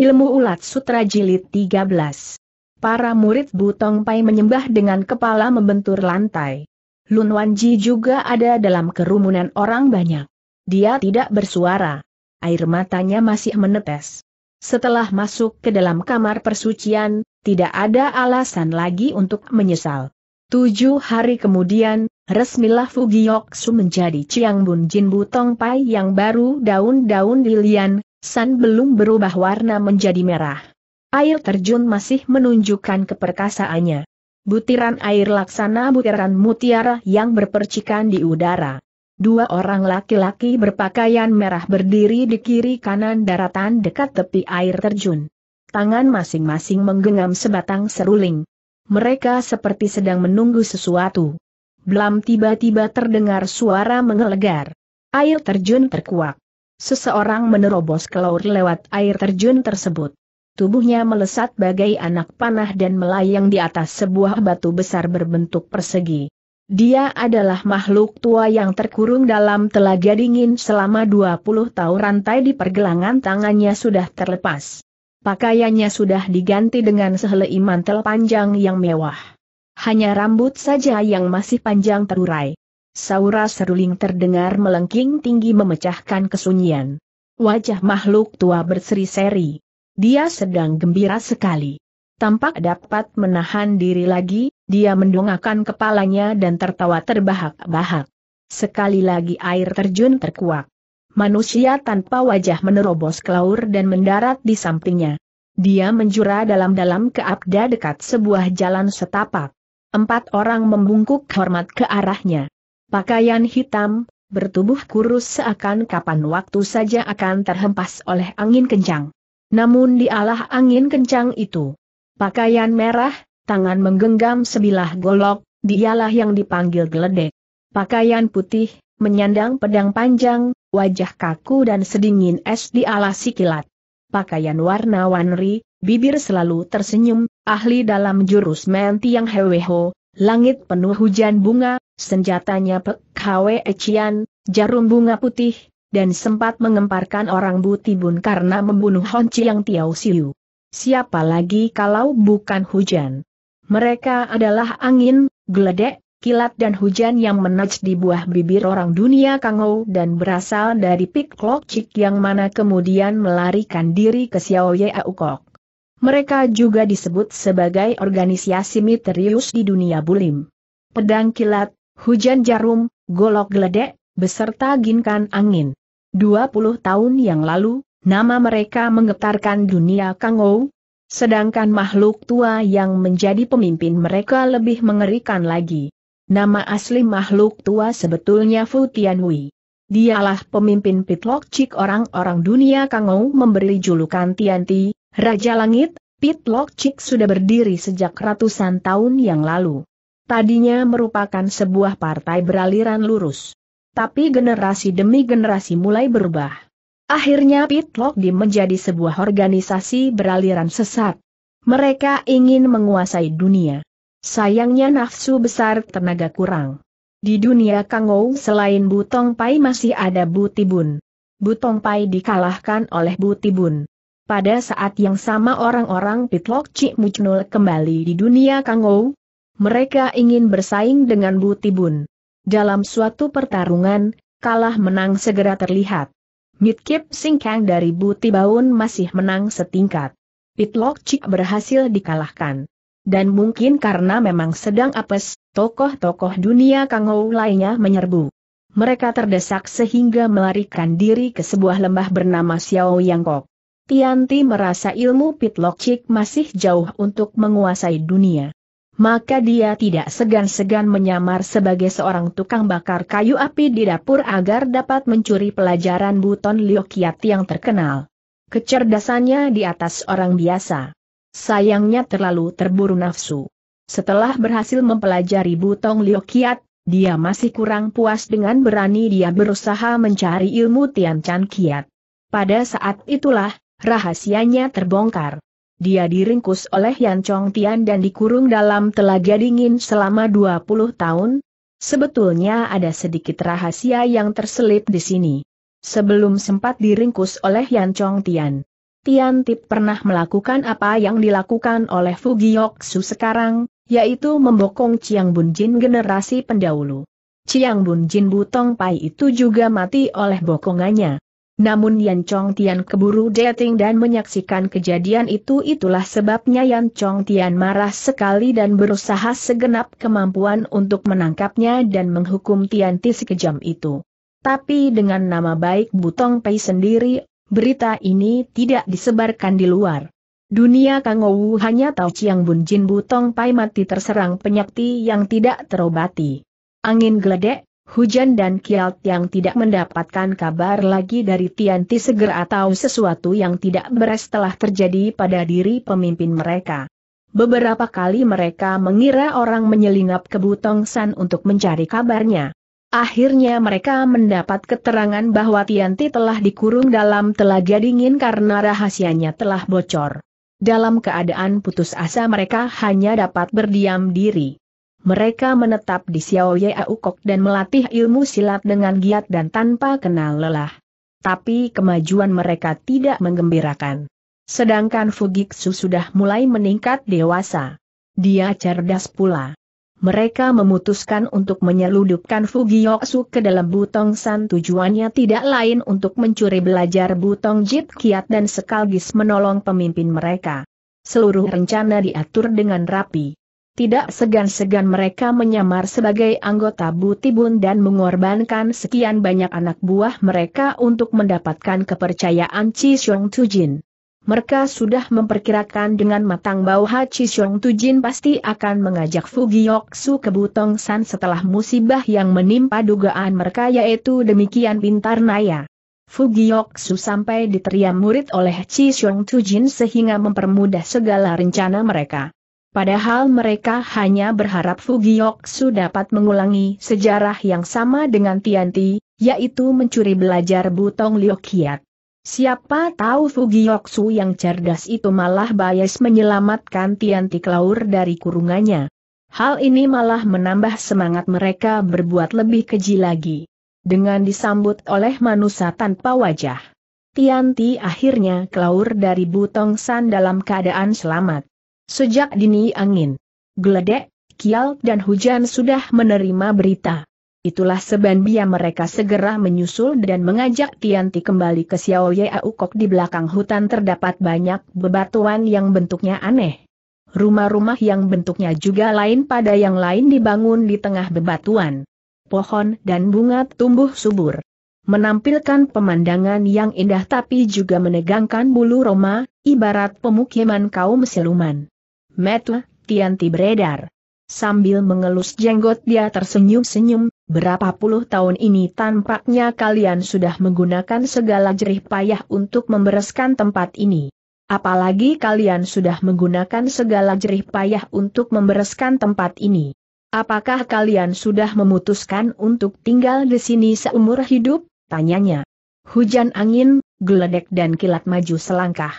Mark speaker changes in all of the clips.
Speaker 1: Ilmu Ulat Sutra Jilid 13. Para murid Butong Pai menyembah dengan kepala membentur lantai. Lun Wanji juga ada dalam kerumunan orang banyak. Dia tidak bersuara. Air matanya masih menetes. Setelah masuk ke dalam kamar persucian, tidak ada alasan lagi untuk menyesal. Tujuh hari kemudian, resmilah Fugioksu menjadi Chiang Bun Jin Butong Pai yang baru daun-daun lilian, San belum berubah warna menjadi merah. Air terjun masih menunjukkan keperkasaannya. Butiran air laksana butiran mutiara yang berpercikan di udara. Dua orang laki-laki berpakaian merah berdiri di kiri kanan daratan dekat tepi air terjun. Tangan masing-masing menggenggam sebatang seruling. Mereka seperti sedang menunggu sesuatu. Belum tiba-tiba terdengar suara mengelegar. Air terjun terkuak. Seseorang menerobos keluar lewat air terjun tersebut. Tubuhnya melesat bagai anak panah dan melayang di atas sebuah batu besar berbentuk persegi. Dia adalah makhluk tua yang terkurung dalam telaga dingin selama 20 tahun rantai di pergelangan tangannya sudah terlepas. Pakaiannya sudah diganti dengan sehelai mantel panjang yang mewah. Hanya rambut saja yang masih panjang terurai saura seruling terdengar melengking tinggi memecahkan kesunyian. Wajah makhluk tua berseri-seri. Dia sedang gembira sekali. Tampak dapat menahan diri lagi, dia mendongakkan kepalanya dan tertawa terbahak-bahak. Sekali lagi air terjun terkuak. Manusia tanpa wajah menerobos kelaur dan mendarat di sampingnya. Dia menjura dalam-dalam ke abda dekat sebuah jalan setapak. Empat orang membungkuk hormat ke arahnya. Pakaian hitam, bertubuh kurus seakan kapan waktu saja akan terhempas oleh angin kencang. Namun dialah angin kencang itu. Pakaian merah, tangan menggenggam sebilah golok, dialah yang dipanggil geledek. Pakaian putih, menyandang pedang panjang, wajah kaku dan sedingin es dialah si kilat. Pakaian warna wanri, bibir selalu tersenyum, ahli dalam jurus menti yang heweho, langit penuh hujan bunga, senjatanya Pek Hwe Echian, jarum bunga putih, dan sempat mengemparkan orang Butibun karena membunuh Hon Chiang Tiao Siu. Siapa lagi kalau bukan hujan? Mereka adalah angin, geledek, kilat dan hujan yang menaj di buah bibir orang dunia Kangou dan berasal dari Pik Lok Chik yang mana kemudian melarikan diri ke Xiao Ye Aukok. Mereka juga disebut sebagai organisasi misterius di dunia bulim. Pedang kilat, hujan jarum, golok geledek, beserta ginkan angin. 20 tahun yang lalu, nama mereka menggetarkan dunia Kangou, sedangkan makhluk tua yang menjadi pemimpin mereka lebih mengerikan lagi. Nama asli makhluk tua sebetulnya Fu Tianwei. Dialah pemimpin Pitlok Cik orang-orang dunia Kangou memberi julukan Tianti, Raja Langit, Pitlok Cik sudah berdiri sejak ratusan tahun yang lalu tadinya merupakan sebuah partai beraliran lurus. Tapi generasi demi generasi mulai berubah. Akhirnya Pitlock di menjadi sebuah organisasi beraliran sesat. Mereka ingin menguasai dunia. Sayangnya nafsu besar tenaga kurang. Di dunia Kangou selain Butong Pai masih ada Butibun. Butong Pai dikalahkan oleh Butibun. Pada saat yang sama orang-orang Pitlock Cik Mucnul kembali di dunia Kangou, mereka ingin bersaing dengan Butibun. Dalam suatu pertarungan, kalah menang segera terlihat. Midkip Singkang dari Butibaun masih menang setingkat. Pitlok Cik berhasil dikalahkan. Dan mungkin karena memang sedang apes, tokoh-tokoh dunia Kangou lainnya menyerbu. Mereka terdesak sehingga melarikan diri ke sebuah lembah bernama Xiao Yangkok. Tianti merasa ilmu Pitlok Cik masih jauh untuk menguasai dunia maka dia tidak segan-segan menyamar sebagai seorang tukang bakar kayu api di dapur agar dapat mencuri pelajaran Buton Liokiat yang terkenal. Kecerdasannya di atas orang biasa. Sayangnya terlalu terburu nafsu. Setelah berhasil mempelajari Butong Liokiat, dia masih kurang puas dengan berani dia berusaha mencari ilmu Tian Chan Kiat. Pada saat itulah, rahasianya terbongkar dia diringkus oleh Yan Chong Tian dan dikurung dalam telaga dingin selama 20 tahun? Sebetulnya ada sedikit rahasia yang terselip di sini. Sebelum sempat diringkus oleh Yan Chong Tian, Tian Tip pernah melakukan apa yang dilakukan oleh Su sekarang, yaitu membokong Chiang Bun Jin generasi pendahulu. Chiang Bun Jin Butong Pai itu juga mati oleh bokongannya. Namun Yan Chong Tian keburu dating dan menyaksikan kejadian itu itulah sebabnya Yan Chong Tian marah sekali dan berusaha segenap kemampuan untuk menangkapnya dan menghukum Tian Ti sekejam itu. Tapi dengan nama baik Butong Pei sendiri, berita ini tidak disebarkan di luar. Dunia Kangowu hanya tahu Chiang Bun Jin Butong Pai mati terserang penyakit yang tidak terobati. Angin geledek, Hujan dan Kiat yang tidak mendapatkan kabar lagi dari Tianti segera atau sesuatu yang tidak beres telah terjadi pada diri pemimpin mereka. Beberapa kali mereka mengira orang menyelinap ke Butong San untuk mencari kabarnya. Akhirnya mereka mendapat keterangan bahwa Tianti telah dikurung dalam telaga dingin karena rahasianya telah bocor. Dalam keadaan putus asa mereka hanya dapat berdiam diri mereka menetap di Xiao Ukok Kok dan melatih ilmu silat dengan giat dan tanpa kenal lelah. Tapi kemajuan mereka tidak menggembirakan. Sedangkan Fugiksu sudah mulai meningkat dewasa. Dia cerdas pula. Mereka memutuskan untuk menyeludupkan Fugiyoksu ke dalam Butong San tujuannya tidak lain untuk mencuri belajar Butong Jit Kiat dan sekaligus menolong pemimpin mereka. Seluruh rencana diatur dengan rapi. Tidak segan-segan mereka menyamar sebagai anggota Butibun dan mengorbankan sekian banyak anak buah mereka untuk mendapatkan kepercayaan Chi Xiong Tujin. Mereka sudah memperkirakan dengan matang bahwa Chi Xiong Tujin pasti akan mengajak Fugioksu ke Butong San setelah musibah yang menimpa dugaan mereka yaitu demikian pintar Naya. Fugioksu sampai diteriam murid oleh Chi Xiong Tujin sehingga mempermudah segala rencana mereka. Padahal mereka hanya berharap Fugioksu dapat mengulangi sejarah yang sama dengan Tianti, yaitu mencuri belajar Butong Liokiat. Siapa tahu Fugioksu yang cerdas itu malah bias menyelamatkan Tianti Klaur dari kurungannya. Hal ini malah menambah semangat mereka berbuat lebih keji lagi. Dengan disambut oleh manusia tanpa wajah. Tianti akhirnya Klaur dari Butong San dalam keadaan selamat. Sejak dini angin, geledek, kial dan hujan sudah menerima berita. Itulah sebabnya mereka segera menyusul dan mengajak Tianti kembali ke Xiao Ukok Aukok di belakang hutan terdapat banyak bebatuan yang bentuknya aneh. Rumah-rumah yang bentuknya juga lain pada yang lain dibangun di tengah bebatuan. Pohon dan bunga tumbuh subur. Menampilkan pemandangan yang indah tapi juga menegangkan bulu Roma, ibarat pemukiman kaum siluman. Metu, Tianti beredar. Sambil mengelus jenggot dia tersenyum-senyum, berapa puluh tahun ini tampaknya kalian sudah menggunakan segala jerih payah untuk membereskan tempat ini. Apalagi kalian sudah menggunakan segala jerih payah untuk membereskan tempat ini. Apakah kalian sudah memutuskan untuk tinggal di sini seumur hidup? Tanyanya. Hujan angin, geledek dan kilat maju selangkah.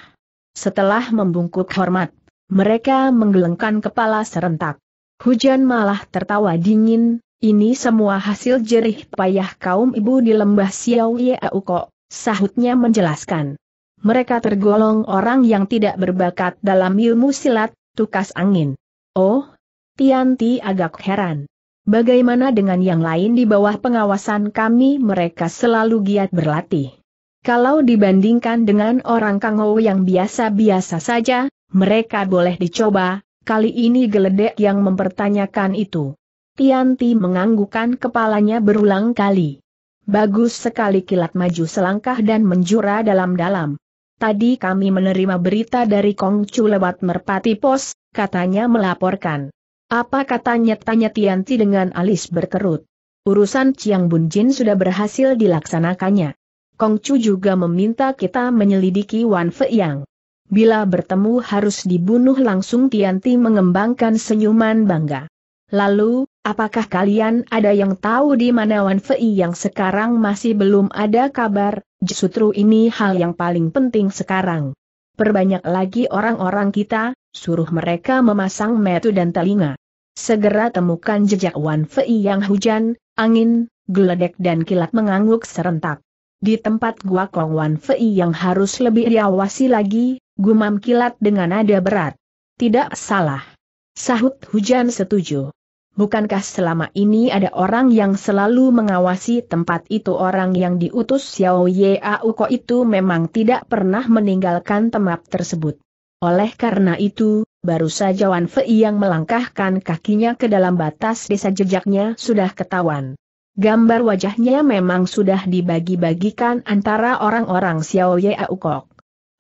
Speaker 1: Setelah membungkuk hormat, mereka menggelengkan kepala serentak. Hujan malah tertawa dingin, ini semua hasil jerih payah kaum ibu di lembah Siau Yeu Kok, sahutnya menjelaskan. Mereka tergolong orang yang tidak berbakat dalam ilmu silat, tukas angin. Oh, Tianti agak heran. Bagaimana dengan yang lain di bawah pengawasan kami mereka selalu giat berlatih. Kalau dibandingkan dengan orang Kangou yang biasa-biasa saja, mereka boleh dicoba, kali ini geledek yang mempertanyakan itu. Tianti menganggukan kepalanya berulang kali. Bagus sekali kilat maju selangkah dan menjura dalam-dalam. Tadi kami menerima berita dari Kongcu lewat merpati pos, katanya melaporkan. Apa katanya tanya Tianti dengan alis berkerut. Urusan Chiang Jin sudah berhasil dilaksanakannya. Kongcu juga meminta kita menyelidiki Wan Yang. Bila bertemu harus dibunuh langsung Tianti mengembangkan senyuman bangga. Lalu, apakah kalian ada yang tahu di mana Wan Fei yang sekarang masih belum ada kabar? Justru ini hal yang paling penting sekarang. Perbanyak lagi orang-orang kita, suruh mereka memasang metu dan telinga. Segera temukan jejak Wan Fei yang hujan, angin, geledek dan kilat mengangguk serentak. Di tempat gua Kong Wan Fei yang harus lebih diawasi lagi, Gumam kilat dengan nada berat. Tidak salah. Sahut hujan setuju. Bukankah selama ini ada orang yang selalu mengawasi tempat itu orang yang diutus Xiao Ye Ko itu memang tidak pernah meninggalkan tempat tersebut. Oleh karena itu, baru saja Wan Fei yang melangkahkan kakinya ke dalam batas desa jejaknya sudah ketahuan. Gambar wajahnya memang sudah dibagi-bagikan antara orang-orang Xiao Ye Ko.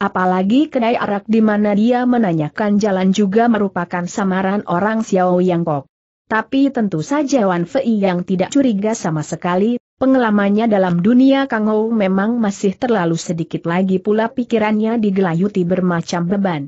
Speaker 1: Apalagi kedai arak di mana dia menanyakan jalan juga merupakan samaran orang Xiao Yang Kok. Tapi tentu saja Wan Fei yang tidak curiga sama sekali, pengalamannya dalam dunia Kang Hou memang masih terlalu sedikit lagi pula pikirannya digelayuti bermacam beban.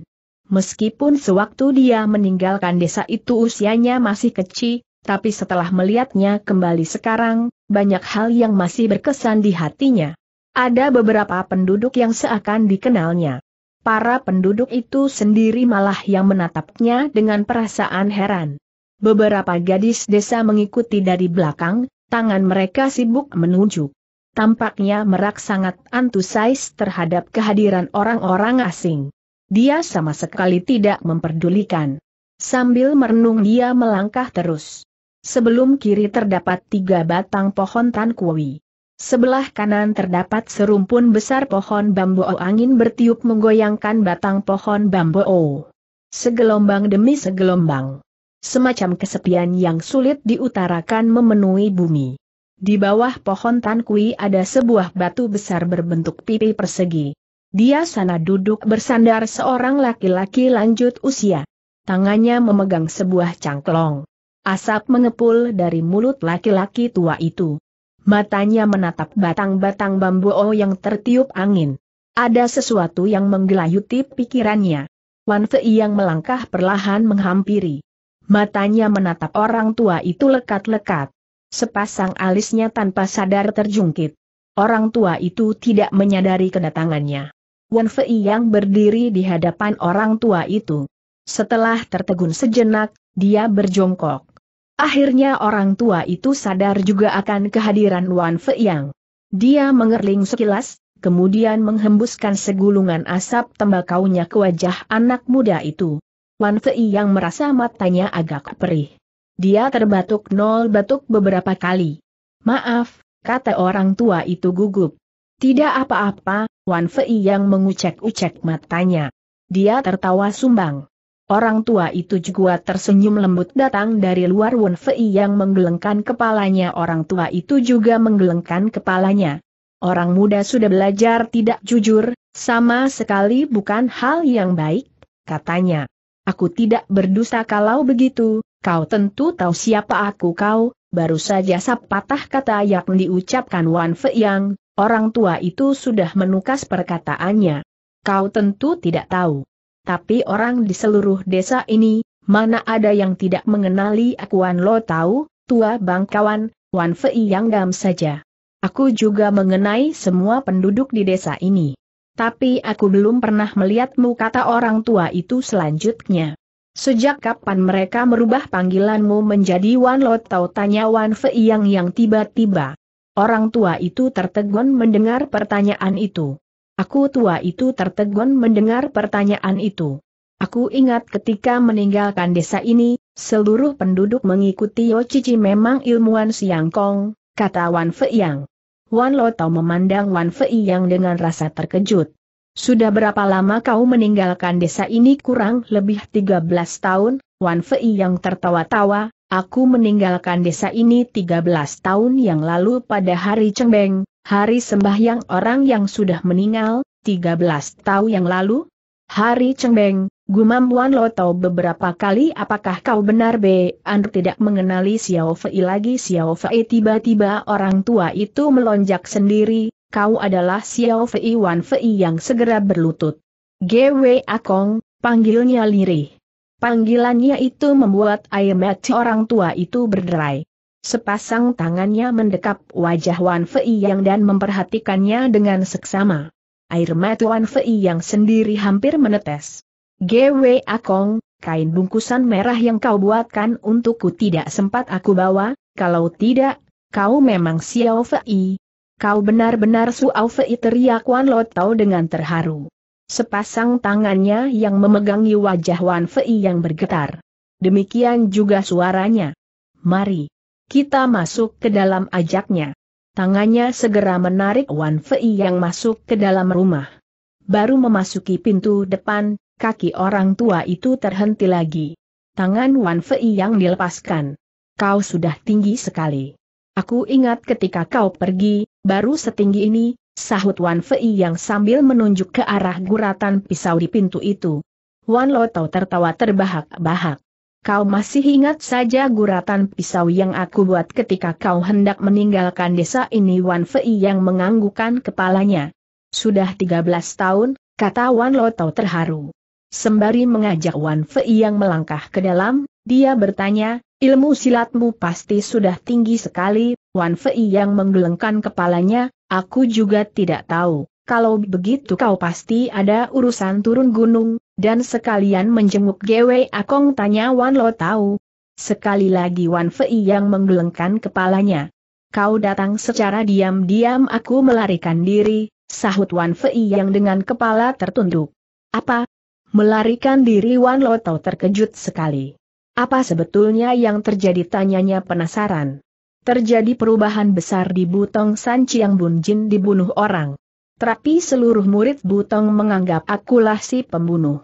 Speaker 1: Meskipun sewaktu dia meninggalkan desa itu usianya masih kecil, tapi setelah melihatnya kembali sekarang, banyak hal yang masih berkesan di hatinya. Ada beberapa penduduk yang seakan dikenalnya. Para penduduk itu sendiri malah yang menatapnya dengan perasaan heran. Beberapa gadis desa mengikuti dari belakang, tangan mereka sibuk menuju. Tampaknya Merak sangat antusias terhadap kehadiran orang-orang asing. Dia sama sekali tidak memperdulikan. Sambil merenung dia melangkah terus. Sebelum kiri terdapat tiga batang pohon tankui. Sebelah kanan terdapat serumpun besar pohon bambu angin bertiup menggoyangkan batang pohon bambu. Segelombang demi segelombang. Semacam kesepian yang sulit diutarakan memenuhi bumi. Di bawah pohon tankui ada sebuah batu besar berbentuk pipi persegi. Dia sana duduk bersandar seorang laki-laki lanjut usia. Tangannya memegang sebuah cangklong. Asap mengepul dari mulut laki-laki tua itu matanya menatap batang-batang bambu O oh yang tertiup angin. Ada sesuatu yang menggelayuti pikirannya. Wan Fei yang melangkah perlahan menghampiri. Matanya menatap orang tua itu lekat-lekat. Sepasang alisnya tanpa sadar terjungkit. Orang tua itu tidak menyadari kedatangannya. Wan Fei yang berdiri di hadapan orang tua itu. Setelah tertegun sejenak, dia berjongkok. Akhirnya orang tua itu sadar juga akan kehadiran Wan Yang. Dia mengerling sekilas, kemudian menghembuskan segulungan asap tembakaunya ke wajah anak muda itu. Wan Yang merasa matanya agak perih. Dia terbatuk nol batuk beberapa kali. Maaf, kata orang tua itu gugup. Tidak apa-apa, Wan Fei yang mengucek-ucek matanya. Dia tertawa sumbang. Orang tua itu juga tersenyum lembut datang dari luar Wen Fei yang menggelengkan kepalanya. Orang tua itu juga menggelengkan kepalanya. Orang muda sudah belajar tidak jujur, sama sekali bukan hal yang baik, katanya. Aku tidak berdosa kalau begitu, kau tentu tahu siapa aku kau, baru saja sepatah kata yang diucapkan Wan yang, orang tua itu sudah menukas perkataannya. Kau tentu tidak tahu tapi orang di seluruh desa ini, mana ada yang tidak mengenali akuan Wan Lo tahu, tua bangkawan, Wan Fei yang dam saja. Aku juga mengenai semua penduduk di desa ini. Tapi aku belum pernah melihatmu kata orang tua itu selanjutnya. Sejak kapan mereka merubah panggilanmu menjadi Wan Lo Tau tanya Wan Fei yang tiba-tiba. Orang tua itu tertegun mendengar pertanyaan itu. Aku tua itu tertegun mendengar pertanyaan itu. Aku ingat ketika meninggalkan desa ini, seluruh penduduk mengikuti Yo Cici memang ilmuwan Siang Kong, kata Wan Fei Yang. Wan Lo Tau memandang Wan Fei Yang dengan rasa terkejut. Sudah berapa lama kau meninggalkan desa ini kurang lebih 13 tahun, Wan Fei Yang tertawa-tawa, aku meninggalkan desa ini 13 tahun yang lalu pada hari cembeng. Hari sembahyang orang yang sudah meninggal, 13 tahun yang lalu? Hari Cengbeng, gumam Wan Loto beberapa kali apakah kau benar Be? Anda tidak mengenali Xiao Fei lagi Xiao Fei tiba-tiba orang tua itu melonjak sendiri, kau adalah Xiao Fei Wan Fei yang segera berlutut. GW Akong, panggilnya lirih. Panggilannya itu membuat air mati orang tua itu berderai. Sepasang tangannya mendekap wajah Wan Fei Yang dan memperhatikannya dengan seksama. Air mata Wan Fei Yang sendiri hampir menetes. Gwe Akong, kain bungkusan merah yang kau buatkan untukku tidak sempat aku bawa, kalau tidak, kau memang Xiao Fei. Kau benar-benar Ao Fei teriak Wan Lo Tau dengan terharu. Sepasang tangannya yang memegangi wajah Wan Fei yang bergetar. Demikian juga suaranya. Mari kita masuk ke dalam ajaknya. Tangannya segera menarik Wan Fei yang masuk ke dalam rumah. Baru memasuki pintu depan, kaki orang tua itu terhenti lagi. Tangan Wan Fei yang dilepaskan. Kau sudah tinggi sekali. Aku ingat ketika kau pergi, baru setinggi ini, sahut Wan Fei yang sambil menunjuk ke arah guratan pisau di pintu itu. Wan Lotau tertawa terbahak-bahak. Kau masih ingat saja guratan pisau yang aku buat ketika kau hendak meninggalkan desa ini Wan Fei yang menganggukan kepalanya. Sudah 13 tahun, kata Wan Loto terharu. Sembari mengajak Wan Fei yang melangkah ke dalam, dia bertanya, ilmu silatmu pasti sudah tinggi sekali, Wan Fei yang menggelengkan kepalanya, aku juga tidak tahu. Kalau begitu kau pasti ada urusan turun gunung, dan sekalian menjenguk Gwe Akong tanya Wan Lo tahu. Sekali lagi Wan Fei yang menggelengkan kepalanya. Kau datang secara diam-diam aku melarikan diri, sahut Wan Fei yang dengan kepala tertunduk. Apa? Melarikan diri Wan Lo tahu terkejut sekali. Apa sebetulnya yang terjadi tanyanya penasaran. Terjadi perubahan besar di Butong San Chiang Bun Jin dibunuh orang. Terapi seluruh murid Butong menganggap akulah si pembunuh.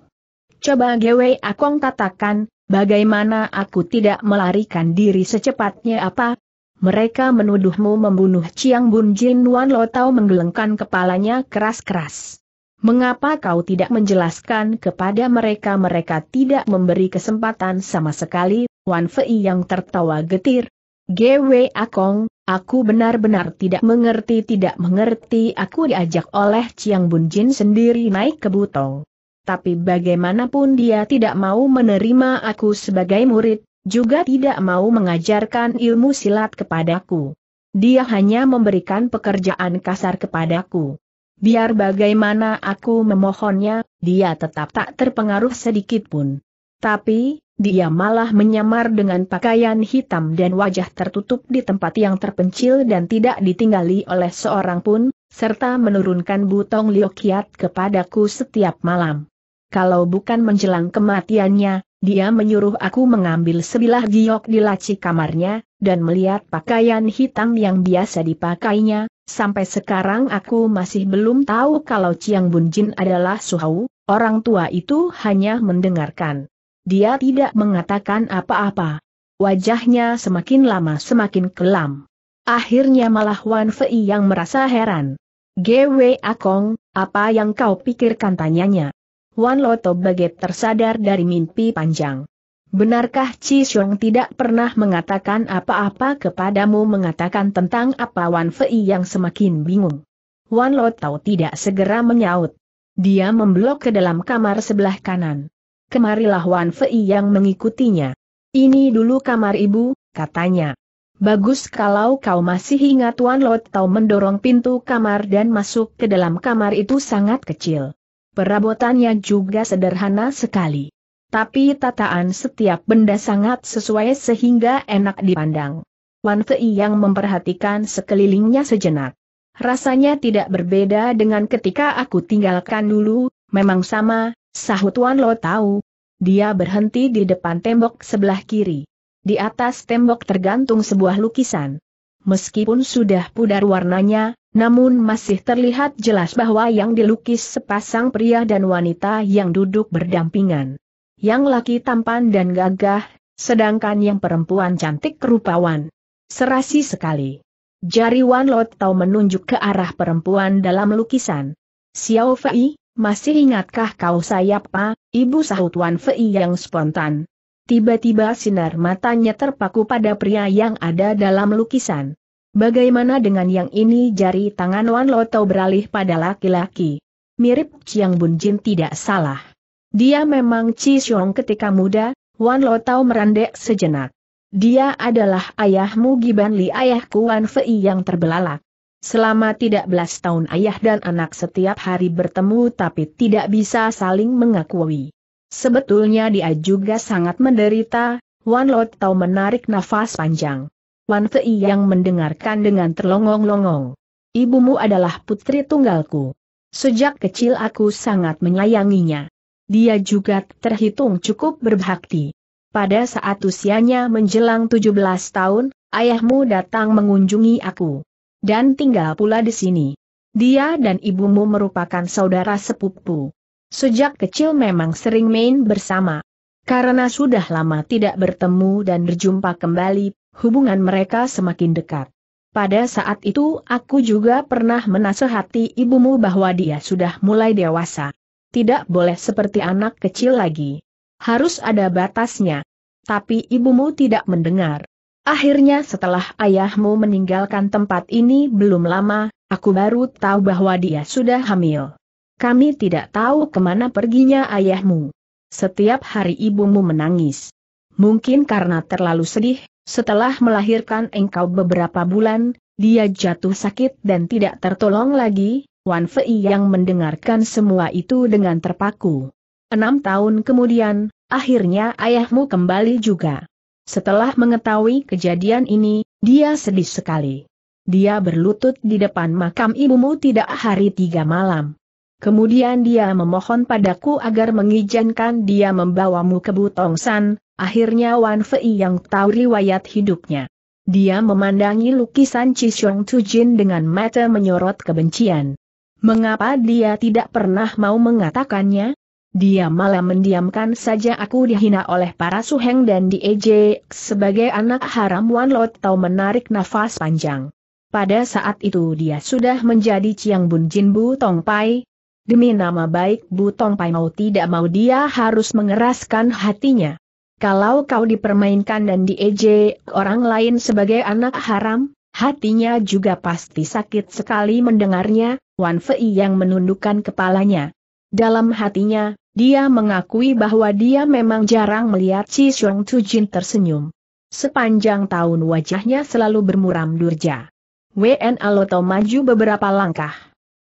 Speaker 1: Coba Gwe Akong katakan, bagaimana aku tidak melarikan diri secepatnya apa? Mereka menuduhmu membunuh Chiang Bun Jin Wan Lo Tau menggelengkan kepalanya keras-keras. Mengapa kau tidak menjelaskan kepada mereka mereka tidak memberi kesempatan sama sekali, Wan Fei yang tertawa getir, GW Akong, aku benar-benar tidak mengerti tidak mengerti aku diajak oleh Chiang Bun Jin sendiri naik ke Butong. Tapi bagaimanapun dia tidak mau menerima aku sebagai murid, juga tidak mau mengajarkan ilmu silat kepadaku. Dia hanya memberikan pekerjaan kasar kepadaku. Biar bagaimana aku memohonnya, dia tetap tak terpengaruh sedikitpun. Tapi, dia malah menyamar dengan pakaian hitam dan wajah tertutup di tempat yang terpencil dan tidak ditinggali oleh seorang pun, serta menurunkan butong liokiat kepadaku setiap malam. Kalau bukan menjelang kematiannya, dia menyuruh aku mengambil sebilah giok di laci kamarnya, dan melihat pakaian hitam yang biasa dipakainya, sampai sekarang aku masih belum tahu kalau Chiang Bunjin adalah Suhau, orang tua itu hanya mendengarkan. Dia tidak mengatakan apa-apa. Wajahnya semakin lama semakin kelam. Akhirnya malah Wan Fei yang merasa heran. Gwe Akong, apa yang kau pikirkan tanyanya? Wan Loto bagai tersadar dari mimpi panjang. Benarkah Chi Xiong tidak pernah mengatakan apa-apa kepadamu mengatakan tentang apa Wan Fei yang semakin bingung? Wan Loto tidak segera menyaut. Dia memblok ke dalam kamar sebelah kanan kemarilah Wan Fei yang mengikutinya. Ini dulu kamar ibu, katanya. Bagus kalau kau masih ingat Wan Lot tahu mendorong pintu kamar dan masuk ke dalam kamar itu sangat kecil. Perabotannya juga sederhana sekali. Tapi tataan setiap benda sangat sesuai sehingga enak dipandang. Wan Fei yang memperhatikan sekelilingnya sejenak. Rasanya tidak berbeda dengan ketika aku tinggalkan dulu, memang sama, Sahut Wan Lo tahu. Dia berhenti di depan tembok sebelah kiri. Di atas tembok tergantung sebuah lukisan. Meskipun sudah pudar warnanya, namun masih terlihat jelas bahwa yang dilukis sepasang pria dan wanita yang duduk berdampingan. Yang laki tampan dan gagah, sedangkan yang perempuan cantik kerupawan. Serasi sekali. Jari Wan Lo tahu menunjuk ke arah perempuan dalam lukisan. Xiao Fei, masih ingatkah kau sayap pa, ibu sahut Wan Fei yang spontan. Tiba-tiba sinar matanya terpaku pada pria yang ada dalam lukisan. Bagaimana dengan yang ini jari tangan Wan Loto beralih pada laki-laki. Mirip Chiang Bun Jin tidak salah. Dia memang Chi Xiong ketika muda, Wan Loto merendek sejenak. Dia adalah ayahmu Giban Li ayahku Wan Fei yang terbelalak. Selama tidak belas tahun ayah dan anak setiap hari bertemu tapi tidak bisa saling mengakui. Sebetulnya dia juga sangat menderita, Wan Lo Tau menarik nafas panjang. Wan Fei yang mendengarkan dengan terlongong-longong. Ibumu adalah putri tunggalku. Sejak kecil aku sangat menyayanginya. Dia juga terhitung cukup berbakti. Pada saat usianya menjelang 17 tahun, ayahmu datang mengunjungi aku dan tinggal pula di sini. Dia dan ibumu merupakan saudara sepupu. Sejak kecil memang sering main bersama. Karena sudah lama tidak bertemu dan berjumpa kembali, hubungan mereka semakin dekat. Pada saat itu aku juga pernah menasehati ibumu bahwa dia sudah mulai dewasa. Tidak boleh seperti anak kecil lagi. Harus ada batasnya. Tapi ibumu tidak mendengar. Akhirnya setelah ayahmu meninggalkan tempat ini belum lama, aku baru tahu bahwa dia sudah hamil. Kami tidak tahu kemana perginya ayahmu. Setiap hari ibumu menangis. Mungkin karena terlalu sedih, setelah melahirkan engkau beberapa bulan, dia jatuh sakit dan tidak tertolong lagi, Wan Fei yang mendengarkan semua itu dengan terpaku. Enam tahun kemudian, akhirnya ayahmu kembali juga. Setelah mengetahui kejadian ini, dia sedih sekali. Dia berlutut di depan makam ibumu tidak hari tiga malam. Kemudian dia memohon padaku agar mengizinkan dia membawamu ke Butongsan, akhirnya Wan Fei yang tahu riwayat hidupnya. Dia memandangi lukisan Chisong Tujin dengan mata menyorot kebencian. Mengapa dia tidak pernah mau mengatakannya? Dia malah mendiamkan saja aku dihina oleh para suheng dan diejek sebagai anak haram Wan Lo Tau menarik nafas panjang. Pada saat itu dia sudah menjadi Ciang Bun Jin Bu Tong Pai. Demi nama baik Bu Tong Pai mau tidak mau dia harus mengeraskan hatinya. Kalau kau dipermainkan dan diejek orang lain sebagai anak haram, hatinya juga pasti sakit sekali mendengarnya, Wan Fei yang menundukkan kepalanya. Dalam hatinya, dia mengakui bahwa dia memang jarang melihat Chi Xiong Tujin tersenyum. Sepanjang tahun wajahnya selalu bermuram durja. Wen Aloto maju beberapa langkah.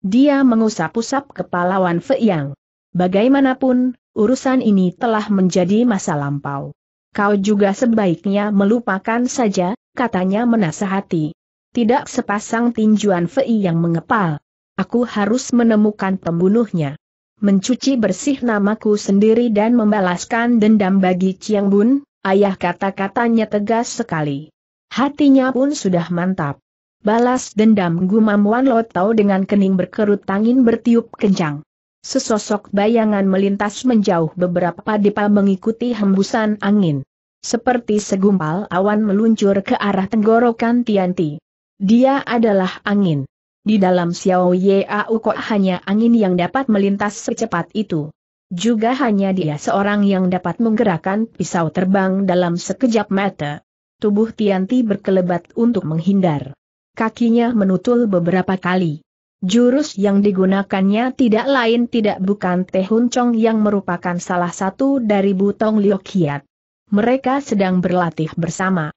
Speaker 1: Dia mengusap-usap kepala Wan Fei yang. Bagaimanapun, urusan ini telah menjadi masa lampau. Kau juga sebaiknya melupakan saja, katanya menasehati. Tidak sepasang tinjuan Fei yang mengepal. Aku harus menemukan pembunuhnya mencuci bersih namaku sendiri dan membalaskan dendam bagi Chiang Bun, ayah kata-katanya tegas sekali. Hatinya pun sudah mantap. Balas dendam gumam Wan Lo Tau dengan kening berkerut tangin bertiup kencang. Sesosok bayangan melintas menjauh beberapa depa mengikuti hembusan angin. Seperti segumpal awan meluncur ke arah tenggorokan Tianti. Dia adalah angin. Di dalam Xiao Yau kok hanya angin yang dapat melintas secepat itu. Juga hanya dia seorang yang dapat menggerakkan pisau terbang dalam sekejap mata. Tubuh Tianti berkelebat untuk menghindar. Kakinya menutul beberapa kali. Jurus yang digunakannya tidak lain tidak bukan Teh Hun Chong yang merupakan salah satu dari Butong Liu Qian. Mereka sedang berlatih bersama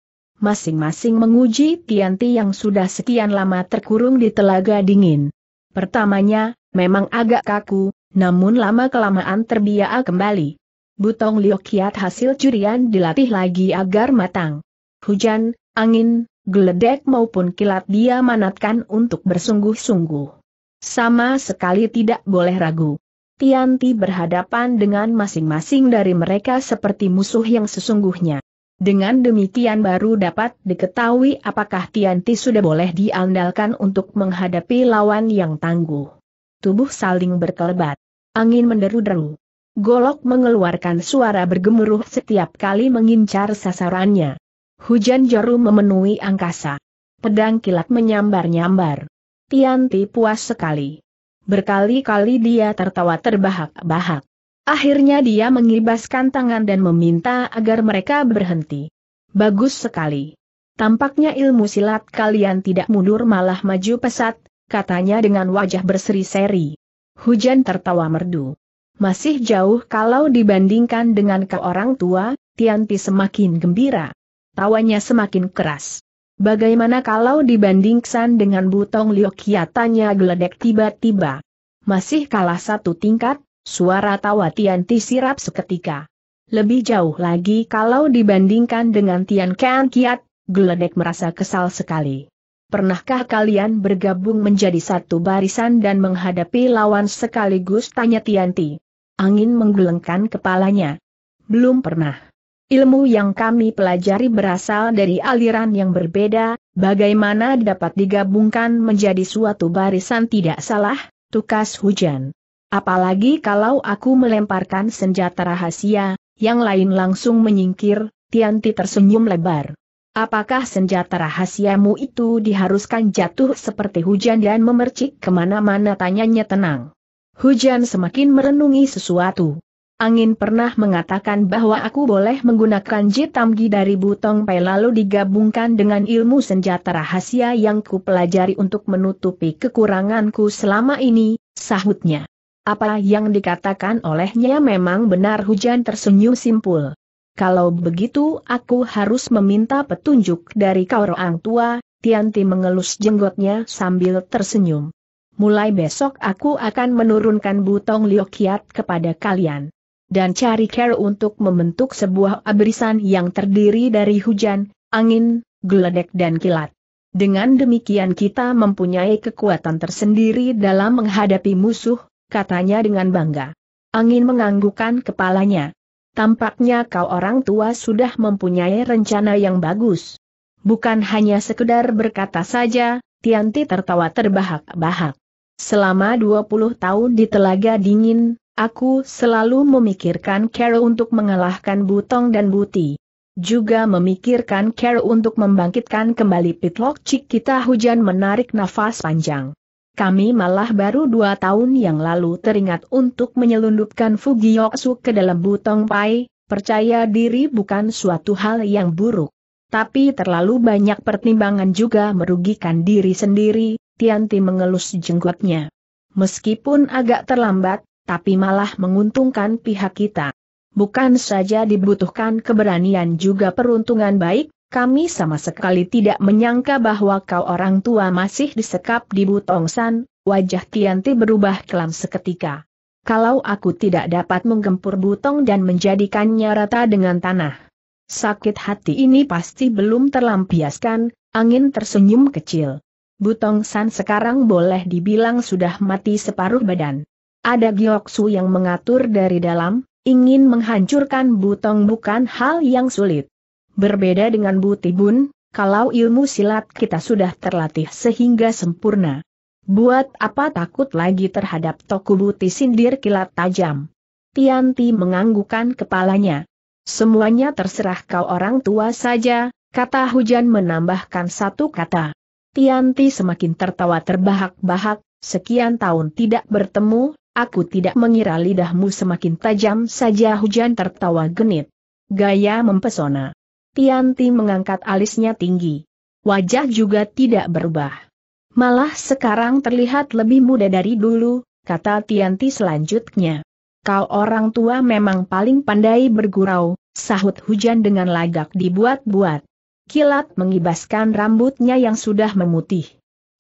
Speaker 1: masing-masing menguji Tianti yang sudah sekian lama terkurung di telaga dingin. Pertamanya, memang agak kaku, namun lama-kelamaan terbiak kembali. Butong Liokiat hasil curian dilatih lagi agar matang. Hujan, angin, geledek maupun kilat dia manatkan untuk bersungguh-sungguh. Sama sekali tidak boleh ragu. Tianti berhadapan dengan masing-masing dari mereka seperti musuh yang sesungguhnya. Dengan demikian baru dapat diketahui apakah Tianti sudah boleh diandalkan untuk menghadapi lawan yang tangguh. Tubuh saling berkelebat. Angin menderu-deru. Golok mengeluarkan suara bergemuruh setiap kali mengincar sasarannya. Hujan jarum memenuhi angkasa. Pedang kilat menyambar-nyambar. Tianti puas sekali. Berkali-kali dia tertawa terbahak-bahak. Akhirnya dia mengibaskan tangan dan meminta agar mereka berhenti. Bagus sekali. Tampaknya ilmu silat kalian tidak mundur malah maju pesat, katanya dengan wajah berseri-seri. Hujan tertawa merdu. Masih jauh kalau dibandingkan dengan ke orang tua, Tianti semakin gembira. Tawanya semakin keras. Bagaimana kalau dibandingkan dengan Butong Liok tanya geledek tiba-tiba? Masih kalah satu tingkat, Suara tawa Tianti sirap seketika. Lebih jauh lagi kalau dibandingkan dengan Tian Kian Kiat, Geledek merasa kesal sekali. Pernahkah kalian bergabung menjadi satu barisan dan menghadapi lawan sekaligus tanya Tianti? Angin menggelengkan kepalanya. Belum pernah. Ilmu yang kami pelajari berasal dari aliran yang berbeda, bagaimana dapat digabungkan menjadi suatu barisan tidak salah, tukas hujan. Apalagi kalau aku melemparkan senjata rahasia, yang lain langsung menyingkir, Tianti tersenyum lebar. Apakah senjata rahasiamu itu diharuskan jatuh seperti hujan dan memercik kemana-mana tanyanya tenang. Hujan semakin merenungi sesuatu. Angin pernah mengatakan bahwa aku boleh menggunakan jitamgi dari butong pe lalu digabungkan dengan ilmu senjata rahasia yang kupelajari untuk menutupi kekuranganku selama ini, sahutnya. Apa yang dikatakan olehnya memang benar hujan tersenyum simpul. Kalau begitu aku harus meminta petunjuk dari kau orang tua, Tianti mengelus jenggotnya sambil tersenyum. Mulai besok aku akan menurunkan butong liokiat kepada kalian. Dan cari care untuk membentuk sebuah abrisan yang terdiri dari hujan, angin, geledek dan kilat. Dengan demikian kita mempunyai kekuatan tersendiri dalam menghadapi musuh, katanya dengan bangga. Angin menganggukan kepalanya. Tampaknya kau orang tua sudah mempunyai rencana yang bagus. Bukan hanya sekedar berkata saja, Tianti tertawa terbahak-bahak. Selama 20 tahun di telaga dingin, aku selalu memikirkan Carol untuk mengalahkan Butong dan Buti. Juga memikirkan Carol untuk membangkitkan kembali pitlock cik kita hujan menarik nafas panjang kami malah baru dua tahun yang lalu teringat untuk menyelundupkan Fugioksu ke dalam butong pai, percaya diri bukan suatu hal yang buruk. Tapi terlalu banyak pertimbangan juga merugikan diri sendiri, Tianti mengelus jenggotnya. Meskipun agak terlambat, tapi malah menguntungkan pihak kita. Bukan saja dibutuhkan keberanian juga peruntungan baik, kami sama sekali tidak menyangka bahwa kau orang tua masih disekap di Butongsan, wajah Tianti berubah kelam seketika. Kalau aku tidak dapat menggempur Butong dan menjadikannya rata dengan tanah. Sakit hati ini pasti belum terlampiaskan, angin tersenyum kecil. Butong San sekarang boleh dibilang sudah mati separuh badan. Ada Gioksu yang mengatur dari dalam, ingin menghancurkan Butong bukan hal yang sulit. Berbeda dengan Butibun, kalau ilmu silat kita sudah terlatih sehingga sempurna. Buat apa takut lagi terhadap Toku Buti sindir kilat tajam? Tianti menganggukan kepalanya. Semuanya terserah kau orang tua saja, kata hujan menambahkan satu kata. Tianti semakin tertawa terbahak-bahak, sekian tahun tidak bertemu, aku tidak mengira lidahmu semakin tajam saja hujan tertawa genit. Gaya mempesona. Tianti mengangkat alisnya tinggi. Wajah juga tidak berubah. Malah sekarang terlihat lebih muda dari dulu, kata Tianti selanjutnya. Kau orang tua memang paling pandai bergurau, sahut hujan dengan lagak dibuat-buat. Kilat mengibaskan rambutnya yang sudah memutih.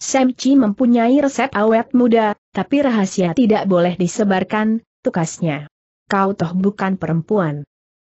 Speaker 1: Semci mempunyai resep awet muda, tapi rahasia tidak boleh disebarkan, tukasnya. Kau toh bukan perempuan.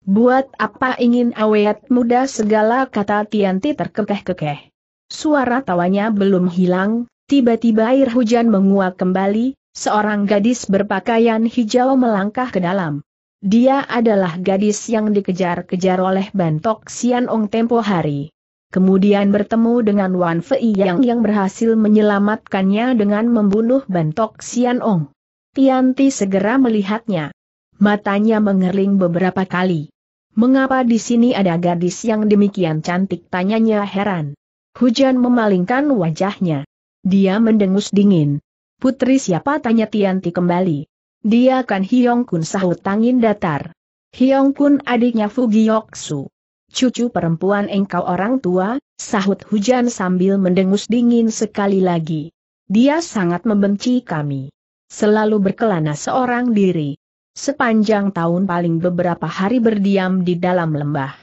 Speaker 1: Buat apa ingin awet muda segala kata Tianti terkekeh-kekeh. Suara tawanya belum hilang, tiba-tiba air hujan menguak kembali, seorang gadis berpakaian hijau melangkah ke dalam. Dia adalah gadis yang dikejar-kejar oleh Bantok Sian Ong tempo hari. Kemudian bertemu dengan Wan Fei Yang yang berhasil menyelamatkannya dengan membunuh Bantok Sian Ong. Tianti segera melihatnya. Matanya mengerling beberapa kali. Mengapa di sini ada gadis yang demikian cantik? Tanyanya heran. Hujan memalingkan wajahnya. Dia mendengus dingin. Putri siapa? Tanya Tianti kembali. Dia kan Hyong Kun sahut tangin datar. Hyong Kun adiknya Fugioksu. Cucu perempuan engkau orang tua, sahut hujan sambil mendengus dingin sekali lagi. Dia sangat membenci kami. Selalu berkelana seorang diri sepanjang tahun paling beberapa hari berdiam di dalam lembah.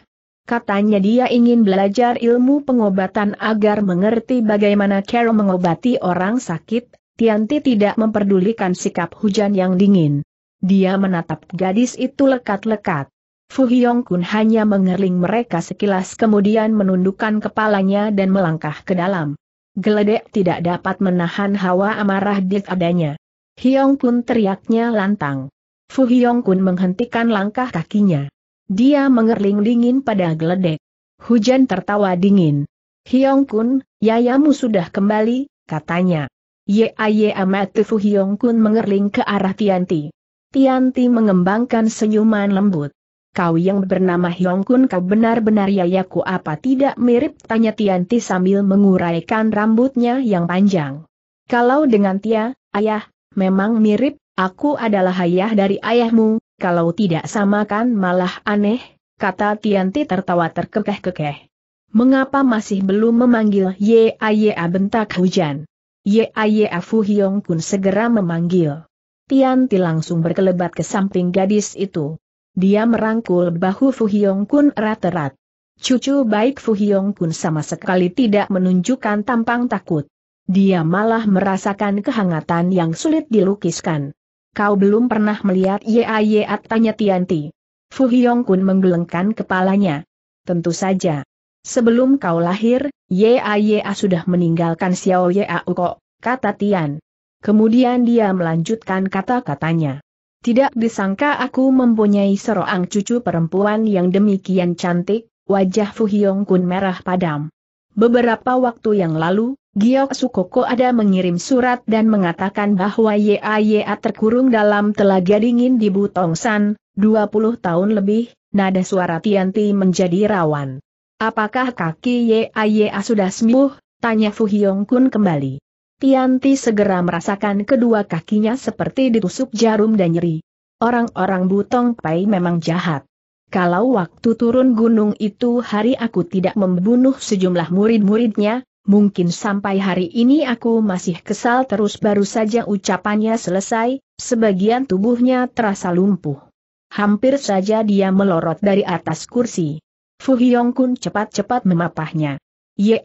Speaker 1: Katanya dia ingin belajar ilmu pengobatan agar mengerti bagaimana Carol mengobati orang sakit, Tianti tidak memperdulikan sikap hujan yang dingin. Dia menatap gadis itu lekat-lekat. Fu Hyong Kun hanya mengerling mereka sekilas kemudian menundukkan kepalanya dan melangkah ke dalam. Geledek tidak dapat menahan hawa amarah di adanya. Hyong Kun teriaknya lantang. Fu Hyong Kun menghentikan langkah kakinya. Dia mengerling-lingin pada geledek. Hujan tertawa dingin. Hyong Kun, yayamu sudah kembali, katanya. Ye Amat Fu Hyong Kun mengerling ke arah Tianti. Tianti mengembangkan senyuman lembut. Kau yang bernama Hyong Kun kau benar-benar yayaku apa tidak mirip tanya Tianti sambil menguraikan rambutnya yang panjang. Kalau dengan Tia, ayah, memang mirip, Aku adalah ayah dari ayahmu, kalau tidak samakan malah aneh, kata Tianti tertawa terkekeh-kekeh. Mengapa masih belum memanggil Yaya bentak hujan? Yaya Fu Hyong pun segera memanggil. Tianti langsung berkelebat ke samping gadis itu. Dia merangkul bahu Fu Hyong Kun erat-erat. Cucu baik Fu Hyong Kun sama sekali tidak menunjukkan tampang takut. Dia malah merasakan kehangatan yang sulit dilukiskan. Kau belum pernah melihat Yaya tanya Tianti. Fu Hiong Kun menggelengkan kepalanya. Tentu saja. Sebelum kau lahir, Yaya sudah meninggalkan Xiao Yau kok, kata Tian. Kemudian dia melanjutkan kata-katanya. Tidak disangka aku mempunyai seorang cucu perempuan yang demikian cantik, wajah Fu Hiong Kun merah padam. Beberapa waktu yang lalu, Giok Sukoko ada mengirim surat dan mengatakan bahwa YAYA terkurung dalam telaga dingin di Butongsan, 20 tahun lebih, nada suara Tianti menjadi rawan. Apakah kaki YAYA sudah sembuh? Tanya Fu Hyong Kun kembali. Tianti segera merasakan kedua kakinya seperti ditusuk jarum dan nyeri. Orang-orang Butong Pai memang jahat kalau waktu turun gunung itu hari aku tidak membunuh sejumlah murid-muridnya, mungkin sampai hari ini aku masih kesal terus baru saja ucapannya selesai, sebagian tubuhnya terasa lumpuh. Hampir saja dia melorot dari atas kursi. Fu Hyong Kun cepat-cepat memapahnya. Ya,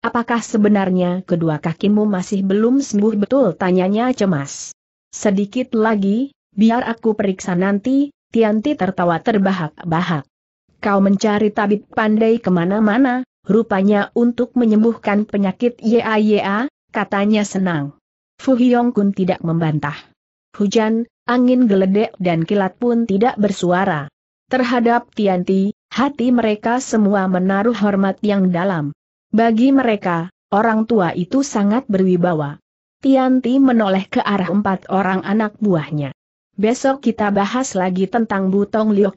Speaker 1: apakah sebenarnya kedua kakimu masih belum sembuh betul? Tanyanya cemas. Sedikit lagi, biar aku periksa nanti, Tianti tertawa terbahak-bahak. Kau mencari tabib pandai kemana-mana, rupanya untuk menyembuhkan penyakit YAYA, katanya senang. Fu Kun tidak membantah. Hujan, angin geledek dan kilat pun tidak bersuara. Terhadap Tianti, hati mereka semua menaruh hormat yang dalam. Bagi mereka, orang tua itu sangat berwibawa. Tianti menoleh ke arah empat orang anak buahnya besok kita bahas lagi tentang Butong Liok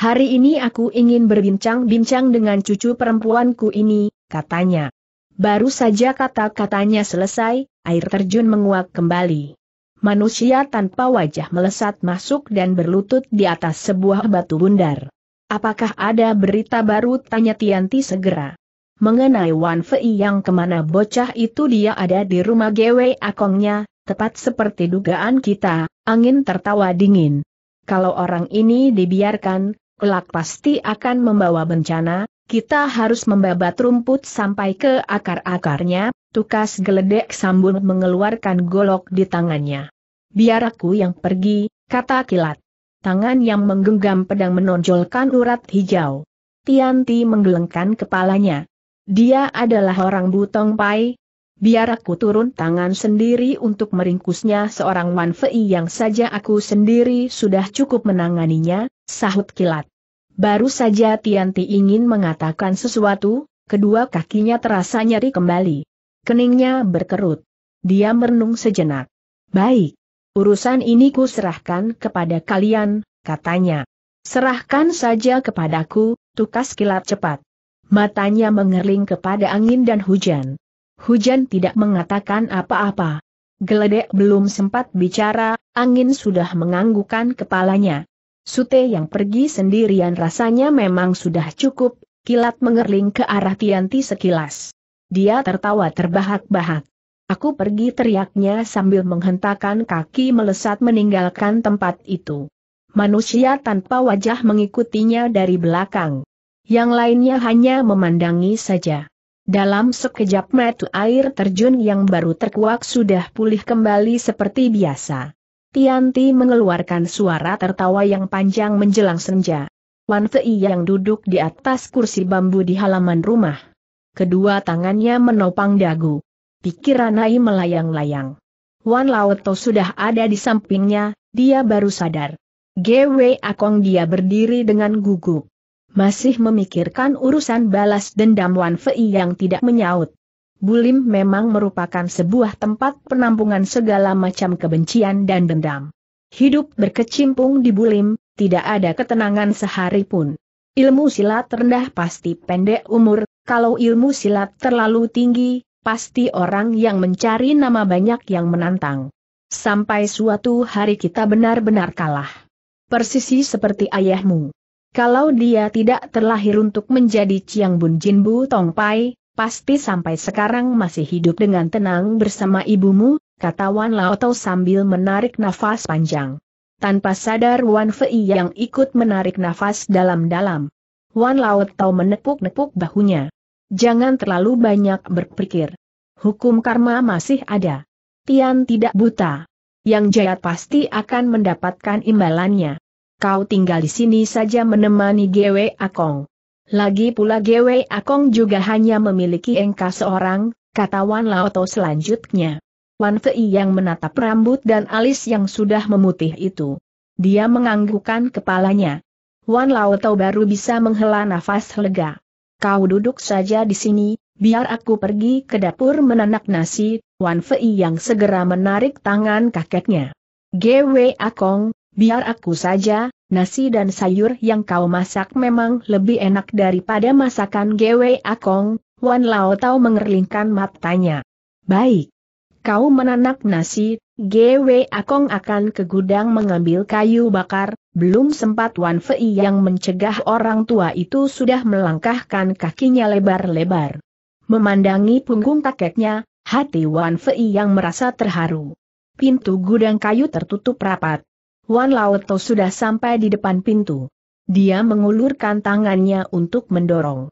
Speaker 1: Hari ini aku ingin berbincang-bincang dengan cucu perempuanku ini, katanya. Baru saja kata-katanya selesai, air terjun menguak kembali. Manusia tanpa wajah melesat masuk dan berlutut di atas sebuah batu bundar. Apakah ada berita baru? Tanya Tianti segera. Mengenai Wan Fei yang kemana bocah itu dia ada di rumah Gwe Akongnya, tepat seperti dugaan kita, Angin tertawa dingin. Kalau orang ini dibiarkan, kelak pasti akan membawa bencana, kita harus membabat rumput sampai ke akar-akarnya, tukas geledek sambung mengeluarkan golok di tangannya. Biar aku yang pergi, kata kilat. Tangan yang menggenggam pedang menonjolkan urat hijau. Tianti menggelengkan kepalanya. Dia adalah orang Butong Pai, Biar aku turun tangan sendiri untuk meringkusnya seorang Wan Fei yang saja aku sendiri sudah cukup menanganinya, sahut kilat. Baru saja Tian Ti ingin mengatakan sesuatu, kedua kakinya terasa nyeri kembali. Keningnya berkerut. Dia merenung sejenak. Baik. Urusan ini ku serahkan kepada kalian, katanya. Serahkan saja kepadaku, tukas kilat cepat. Matanya mengerling kepada angin dan hujan. Hujan tidak mengatakan apa-apa. Geledek belum sempat bicara, angin sudah menganggukan kepalanya. Sute yang pergi sendirian rasanya memang sudah cukup, kilat mengerling ke arah Tianti sekilas. Dia tertawa terbahak-bahak. Aku pergi teriaknya sambil menghentakkan kaki melesat meninggalkan tempat itu. Manusia tanpa wajah mengikutinya dari belakang. Yang lainnya hanya memandangi saja. Dalam sekejap mata air terjun yang baru terkuak sudah pulih kembali seperti biasa. Tianti mengeluarkan suara tertawa yang panjang menjelang senja. Wan Fei yang duduk di atas kursi bambu di halaman rumah. Kedua tangannya menopang dagu. Pikiran Ai melayang-layang. Wan Laoto sudah ada di sampingnya, dia baru sadar. Gwe Akong dia berdiri dengan gugup masih memikirkan urusan balas dendam Wan Fei yang tidak menyaut. Bulim memang merupakan sebuah tempat penampungan segala macam kebencian dan dendam. Hidup berkecimpung di Bulim, tidak ada ketenangan sehari pun. Ilmu silat rendah pasti pendek umur, kalau ilmu silat terlalu tinggi, pasti orang yang mencari nama banyak yang menantang. Sampai suatu hari kita benar-benar kalah. Persisi seperti ayahmu. Kalau dia tidak terlahir untuk menjadi Ciang Bun Jin Bu Tong Pai, pasti sampai sekarang masih hidup dengan tenang bersama ibumu, kata Wan Tau sambil menarik nafas panjang. Tanpa sadar Wan Fei yang ikut menarik nafas dalam-dalam. Wan Tau menepuk-nepuk bahunya. Jangan terlalu banyak berpikir. Hukum karma masih ada. Tian tidak buta. Yang jahat pasti akan mendapatkan imbalannya. Kau tinggal di sini saja menemani Gwe Akong. Lagi pula Gwe Akong juga hanya memiliki engkau seorang, kata Wan Laoto selanjutnya. Wan Fei yang menatap rambut dan alis yang sudah memutih itu. Dia menganggukkan kepalanya. Wan Laoto baru bisa menghela nafas lega. Kau duduk saja di sini, biar aku pergi ke dapur menanak nasi, Wan Fei yang segera menarik tangan kakeknya. Gwe Akong, Biar aku saja, nasi dan sayur yang kau masak memang lebih enak daripada masakan Gwe Akong, Wan Lao Tao mengerlingkan matanya. Baik. Kau menanak nasi, Gwe Akong akan ke gudang mengambil kayu bakar, belum sempat Wan Fei yang mencegah orang tua itu sudah melangkahkan kakinya lebar-lebar. Memandangi punggung kakeknya, hati Wan Fei yang merasa terharu. Pintu gudang kayu tertutup rapat, Wan Laoto sudah sampai di depan pintu. Dia mengulurkan tangannya untuk mendorong.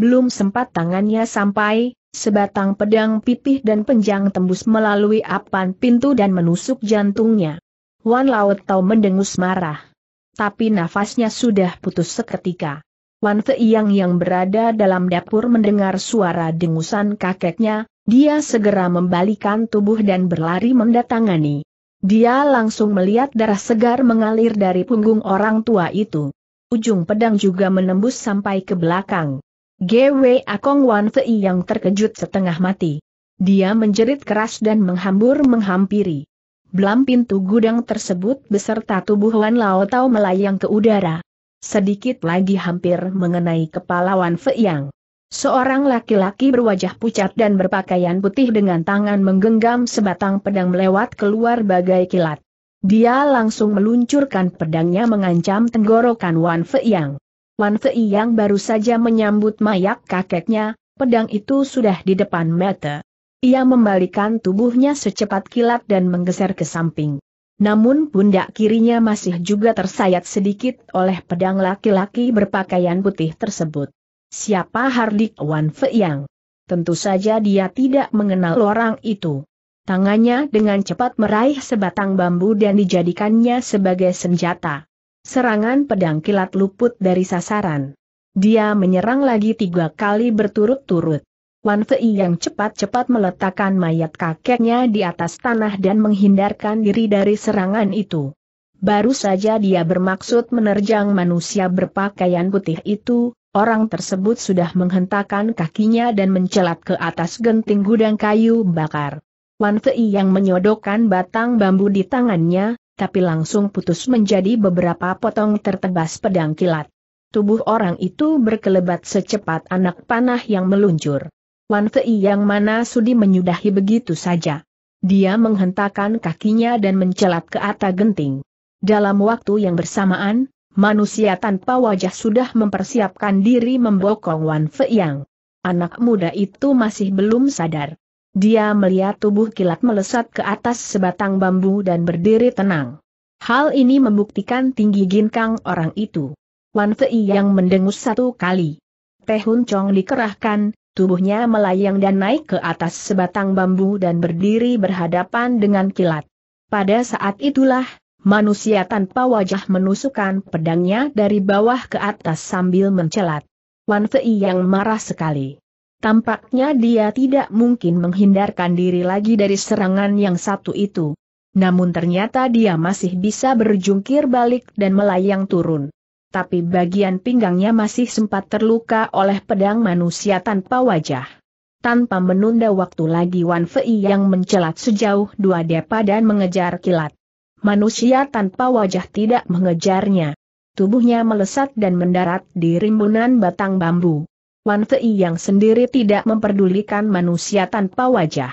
Speaker 1: Belum sempat tangannya sampai, sebatang pedang pipih dan penjang tembus melalui apan pintu dan menusuk jantungnya. Wan Laoto mendengus marah. Tapi nafasnya sudah putus seketika. Wan Feiyang yang berada dalam dapur mendengar suara dengusan kakeknya, dia segera membalikan tubuh dan berlari mendatangani. Dia langsung melihat darah segar mengalir dari punggung orang tua itu. Ujung pedang juga menembus sampai ke belakang. GW Akong Wan Fei yang terkejut setengah mati. Dia menjerit keras dan menghambur menghampiri. Belam pintu gudang tersebut beserta tubuh Wan Lao Tau melayang ke udara. Sedikit lagi hampir mengenai kepala Wan Fei yang. Seorang laki-laki berwajah pucat dan berpakaian putih dengan tangan menggenggam sebatang pedang melewat keluar bagai kilat. Dia langsung meluncurkan pedangnya mengancam tenggorokan Wan Fei Yang. Wan Fei Yang baru saja menyambut mayat kakeknya, pedang itu sudah di depan mata. Ia membalikan tubuhnya secepat kilat dan menggeser ke samping. Namun pundak kirinya masih juga tersayat sedikit oleh pedang laki-laki berpakaian putih tersebut. Siapa Hardik Wan yang? Tentu saja dia tidak mengenal orang itu. Tangannya dengan cepat meraih sebatang bambu dan dijadikannya sebagai senjata. Serangan pedang kilat luput dari sasaran. Dia menyerang lagi tiga kali berturut-turut. Wan Fei yang cepat-cepat meletakkan mayat kakeknya di atas tanah dan menghindarkan diri dari serangan itu. Baru saja dia bermaksud menerjang manusia berpakaian putih itu, Orang tersebut sudah menghentakkan kakinya dan mencelat ke atas genting gudang kayu bakar. Wan Fei yang menyodokkan batang bambu di tangannya, tapi langsung putus menjadi beberapa potong tertebas pedang kilat. Tubuh orang itu berkelebat secepat anak panah yang meluncur. Wan Fei yang mana sudi menyudahi begitu saja. Dia menghentakkan kakinya dan mencelat ke atas genting. Dalam waktu yang bersamaan, manusia tanpa wajah sudah mempersiapkan diri membokong Wan Feiyang. Anak muda itu masih belum sadar. Dia melihat tubuh kilat melesat ke atas sebatang bambu dan berdiri tenang. Hal ini membuktikan tinggi ginkang orang itu. Wan Fei yang mendengus satu kali. Teh Hun Chong dikerahkan, tubuhnya melayang dan naik ke atas sebatang bambu dan berdiri berhadapan dengan kilat. Pada saat itulah, Manusia tanpa wajah menusukkan pedangnya dari bawah ke atas sambil mencelat. Wan Fei yang marah sekali. Tampaknya dia tidak mungkin menghindarkan diri lagi dari serangan yang satu itu. Namun ternyata dia masih bisa berjungkir balik dan melayang turun. Tapi bagian pinggangnya masih sempat terluka oleh pedang manusia tanpa wajah. Tanpa menunda waktu lagi Wan Fei yang mencelat sejauh dua depa dan mengejar kilat manusia tanpa wajah tidak mengejarnya. Tubuhnya melesat dan mendarat di rimbunan batang bambu. Wan Fei yang sendiri tidak memperdulikan manusia tanpa wajah.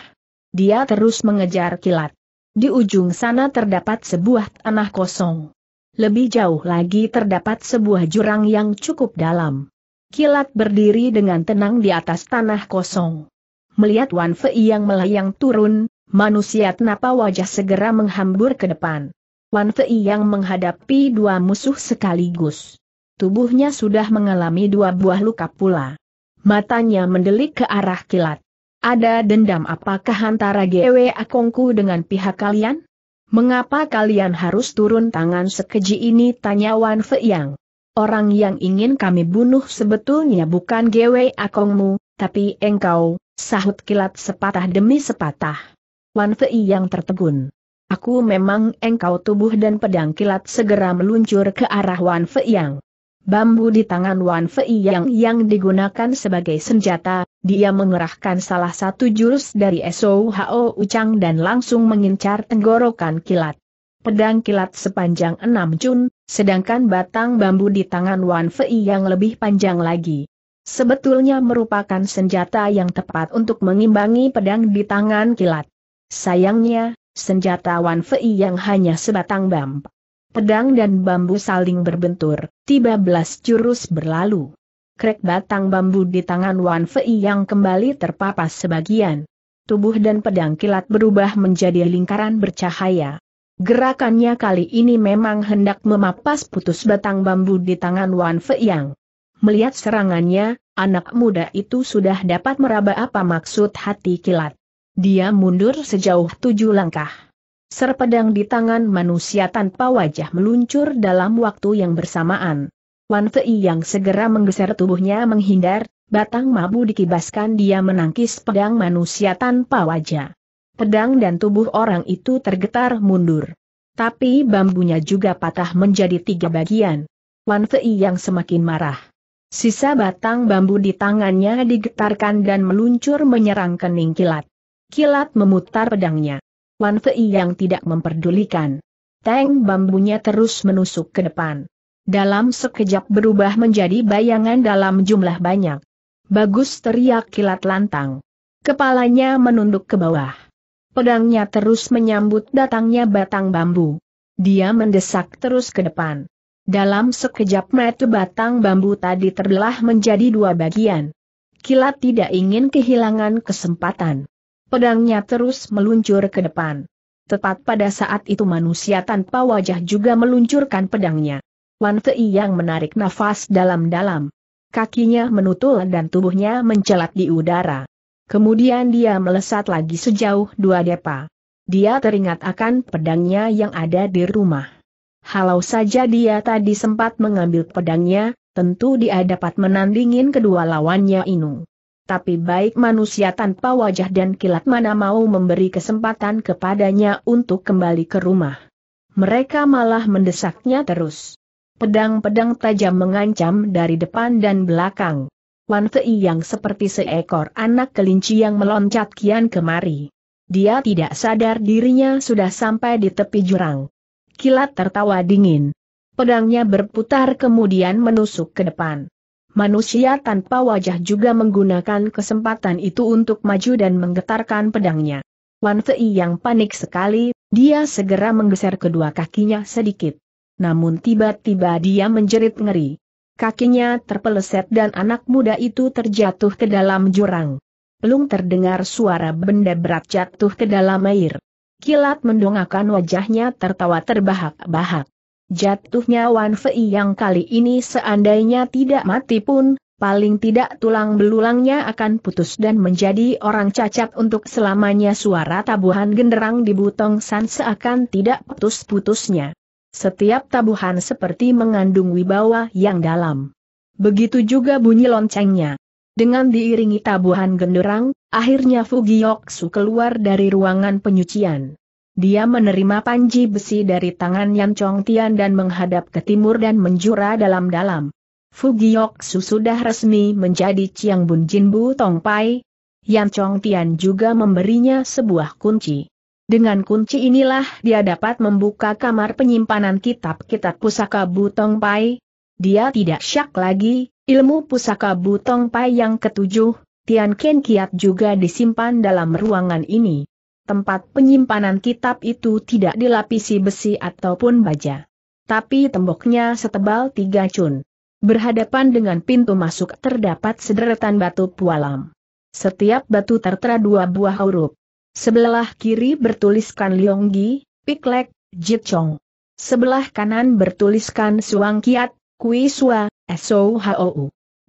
Speaker 1: Dia terus mengejar kilat. Di ujung sana terdapat sebuah tanah kosong. Lebih jauh lagi terdapat sebuah jurang yang cukup dalam. Kilat berdiri dengan tenang di atas tanah kosong. Melihat Wan Fei yang melayang turun, Manusia tenapa wajah segera menghambur ke depan. Wan Fei yang menghadapi dua musuh sekaligus. Tubuhnya sudah mengalami dua buah luka pula. Matanya mendelik ke arah kilat. Ada dendam apakah antara GW Akongku dengan pihak kalian? Mengapa kalian harus turun tangan sekeji ini? Tanya Wan Fei yang. Orang yang ingin kami bunuh sebetulnya bukan GW Akongmu, tapi engkau, sahut kilat sepatah demi sepatah. Wan Fei yang tertegun. Aku memang engkau tubuh dan pedang kilat segera meluncur ke arah Wan Fei yang. Bambu di tangan Wan Fei yang yang digunakan sebagai senjata, dia mengerahkan salah satu jurus dari SOHO Ucang dan langsung mengincar tenggorokan kilat. Pedang kilat sepanjang enam jun, sedangkan batang bambu di tangan Wan Fei yang lebih panjang lagi sebetulnya merupakan senjata yang tepat untuk mengimbangi pedang di tangan kilat. Sayangnya, senjata Wan Fei yang hanya sebatang bambu. Pedang dan bambu saling berbentur, tiba belas jurus berlalu. Krek batang bambu di tangan Wan Fei yang kembali terpapas sebagian. Tubuh dan pedang kilat berubah menjadi lingkaran bercahaya. Gerakannya kali ini memang hendak memapas putus batang bambu di tangan Wan Fei yang. Melihat serangannya, anak muda itu sudah dapat meraba apa maksud hati kilat. Dia mundur sejauh tujuh langkah. Serpedang di tangan manusia tanpa wajah meluncur dalam waktu yang bersamaan. Wan Fei yang segera menggeser tubuhnya menghindar, batang mabu dikibaskan dia menangkis pedang manusia tanpa wajah. Pedang dan tubuh orang itu tergetar mundur. Tapi bambunya juga patah menjadi tiga bagian. Wan Fei yang semakin marah. Sisa batang bambu di tangannya digetarkan dan meluncur menyerang kening kilat. Kilat memutar pedangnya. Wan Fei yang tidak memperdulikan. Teng bambunya terus menusuk ke depan. Dalam sekejap berubah menjadi bayangan dalam jumlah banyak. Bagus teriak kilat lantang. Kepalanya menunduk ke bawah. Pedangnya terus menyambut datangnya batang bambu. Dia mendesak terus ke depan. Dalam sekejap mata batang bambu tadi terbelah menjadi dua bagian. Kilat tidak ingin kehilangan kesempatan. Pedangnya terus meluncur ke depan. Tepat pada saat itu manusia tanpa wajah juga meluncurkan pedangnya. Wan Tei yang menarik nafas dalam-dalam. Kakinya menutul dan tubuhnya mencelat di udara. Kemudian dia melesat lagi sejauh dua depa. Dia teringat akan pedangnya yang ada di rumah. Halau saja dia tadi sempat mengambil pedangnya, tentu dia dapat menandingin kedua lawannya Inung. Tapi baik manusia tanpa wajah dan kilat mana mau memberi kesempatan kepadanya untuk kembali ke rumah. Mereka malah mendesaknya terus. Pedang-pedang tajam mengancam dari depan dan belakang. Wan Fei yang seperti seekor anak kelinci yang meloncat kian kemari. Dia tidak sadar dirinya sudah sampai di tepi jurang. Kilat tertawa dingin. Pedangnya berputar kemudian menusuk ke depan manusia tanpa wajah juga menggunakan kesempatan itu untuk maju dan menggetarkan pedangnya. Wan Fei yang panik sekali, dia segera menggeser kedua kakinya sedikit. Namun tiba-tiba dia menjerit ngeri. Kakinya terpeleset dan anak muda itu terjatuh ke dalam jurang. Belum terdengar suara benda berat jatuh ke dalam air. Kilat mendongakkan wajahnya tertawa terbahak-bahak. Jatuhnya Wan Fei yang kali ini seandainya tidak mati pun, paling tidak tulang belulangnya akan putus dan menjadi orang cacat untuk selamanya suara tabuhan genderang di Butong San seakan tidak putus-putusnya. Setiap tabuhan seperti mengandung wibawa yang dalam. Begitu juga bunyi loncengnya. Dengan diiringi tabuhan genderang, akhirnya Fugioksu keluar dari ruangan penyucian. Dia menerima panji besi dari tangan Yan Chong Tian dan menghadap ke timur dan menjura dalam-dalam. Su sudah resmi menjadi Chiang Bun Jin Bu Tong Pai. Yan Chong Tian juga memberinya sebuah kunci. Dengan kunci inilah dia dapat membuka kamar penyimpanan kitab-kitab pusaka Bu Tong Pai. Dia tidak syak lagi, ilmu pusaka Bu Tong Pai yang ketujuh, Tian Ken Kiat juga disimpan dalam ruangan ini tempat penyimpanan kitab itu tidak dilapisi besi ataupun baja. Tapi temboknya setebal tiga cun. Berhadapan dengan pintu masuk terdapat sederetan batu pualam. Setiap batu tertera dua buah huruf. Sebelah kiri bertuliskan Lionggi, Piklek, Jitchong. Sebelah kanan bertuliskan Suang Kiat, Kui Sua,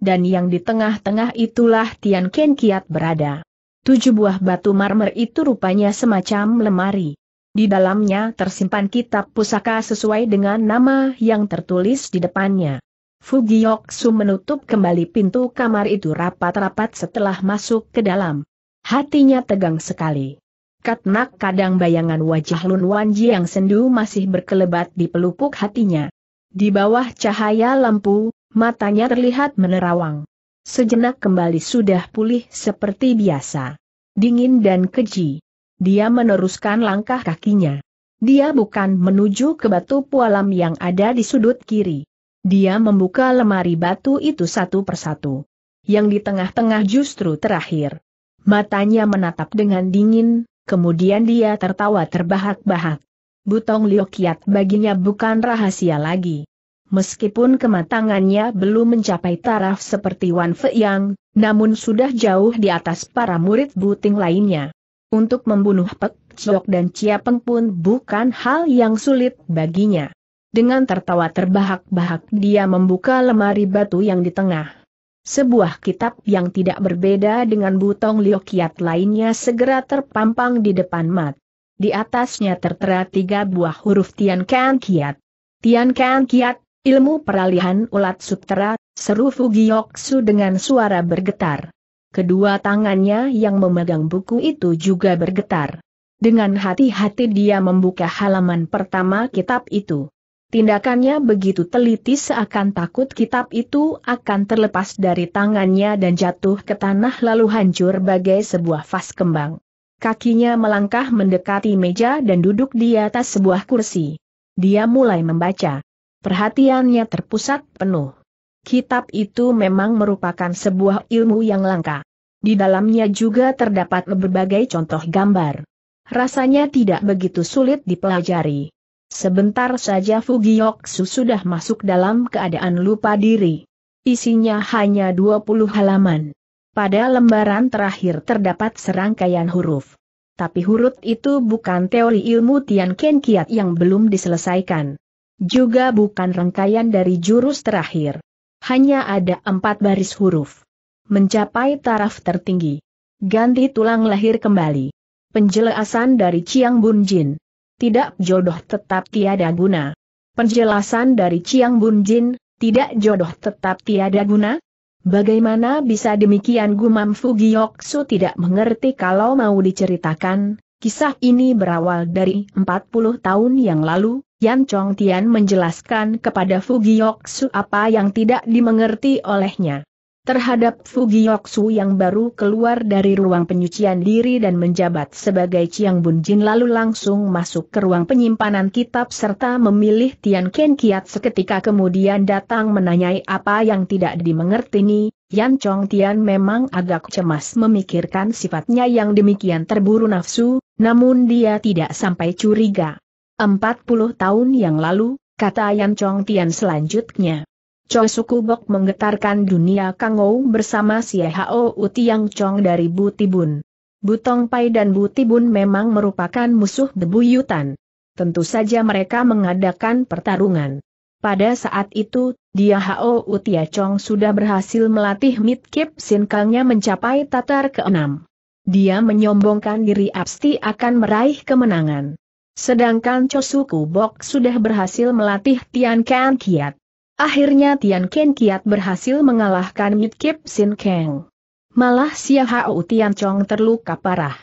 Speaker 1: Dan yang di tengah-tengah itulah Tian Ken Kiat berada. Tujuh buah batu marmer itu rupanya semacam lemari. Di dalamnya tersimpan kitab pusaka sesuai dengan nama yang tertulis di depannya. Fugiyoksu menutup kembali pintu kamar itu rapat-rapat setelah masuk ke dalam. Hatinya tegang sekali. Katnak kadang bayangan wajah Lun Wanji yang sendu masih berkelebat di pelupuk hatinya. Di bawah cahaya lampu, matanya terlihat menerawang. Sejenak kembali sudah pulih seperti biasa. Dingin dan keji. Dia meneruskan langkah kakinya. Dia bukan menuju ke batu pualam yang ada di sudut kiri. Dia membuka lemari batu itu satu persatu. Yang di tengah-tengah justru terakhir. Matanya menatap dengan dingin, kemudian dia tertawa terbahak-bahak. Butong Liokiat baginya bukan rahasia lagi. Meskipun kematangannya belum mencapai taraf seperti Wan yang, namun sudah jauh di atas para murid buting lainnya. Untuk membunuh Pek Chok dan Chia Peng pun bukan hal yang sulit baginya. Dengan tertawa terbahak-bahak dia membuka lemari batu yang di tengah. Sebuah kitab yang tidak berbeda dengan butong liokiat lainnya segera terpampang di depan mat. Di atasnya tertera tiga buah huruf Tian Kan Kiat. Tian Kan Kiat Ilmu peralihan ulat sutera, seru Fugioksu dengan suara bergetar. Kedua tangannya yang memegang buku itu juga bergetar. Dengan hati-hati dia membuka halaman pertama kitab itu. Tindakannya begitu teliti seakan takut kitab itu akan terlepas dari tangannya dan jatuh ke tanah lalu hancur bagai sebuah vas kembang. Kakinya melangkah mendekati meja dan duduk di atas sebuah kursi. Dia mulai membaca. Perhatiannya terpusat penuh. Kitab itu memang merupakan sebuah ilmu yang langka. Di dalamnya juga terdapat berbagai contoh gambar. Rasanya tidak begitu sulit dipelajari. Sebentar saja Fugioksu sudah masuk dalam keadaan lupa diri. Isinya hanya 20 halaman. Pada lembaran terakhir terdapat serangkaian huruf. Tapi huruf itu bukan teori ilmu Tian Ken Kiat yang belum diselesaikan juga bukan rangkaian dari jurus terakhir. Hanya ada empat baris huruf. Mencapai taraf tertinggi. Ganti tulang lahir kembali. Penjelasan dari Chiang Bunjin. Tidak jodoh tetap tiada guna. Penjelasan dari Chiang Bunjin, tidak jodoh tetap tiada guna? Bagaimana bisa demikian Gumam Fugioksu tidak mengerti kalau mau diceritakan, Kisah ini berawal dari 40 tahun yang lalu, Yan Chong Tian menjelaskan kepada Fugiyoksu apa yang tidak dimengerti olehnya. Terhadap Fugiyoksu yang baru keluar dari ruang penyucian diri dan menjabat sebagai Chiang Bun Jin lalu langsung masuk ke ruang penyimpanan kitab serta memilih Tian Ken Kiat seketika kemudian datang menanyai apa yang tidak dimengerti ini, Yan Chong Tian memang agak cemas memikirkan sifatnya yang demikian terburu nafsu, namun dia tidak sampai curiga. Empat puluh tahun yang lalu, kata Yan Chong Tian selanjutnya. Choi Suku Bok menggetarkan dunia Kangou bersama si Hao Utiang Chong dari Butibun. Butong Pai dan Butibun memang merupakan musuh bebuyutan. Tentu saja mereka mengadakan pertarungan. Pada saat itu, dia Hao Utia Chong sudah berhasil melatih Mid Kip Sin mencapai tatar ke-6. Dia menyombongkan diri Absti akan meraih kemenangan. Sedangkan Chosuku Bok sudah berhasil melatih Tian Ken Kiat. Akhirnya Tian Ken Kiat berhasil mengalahkan Yit Sin Keng. Malah Xia Hao Tian Chong terluka parah.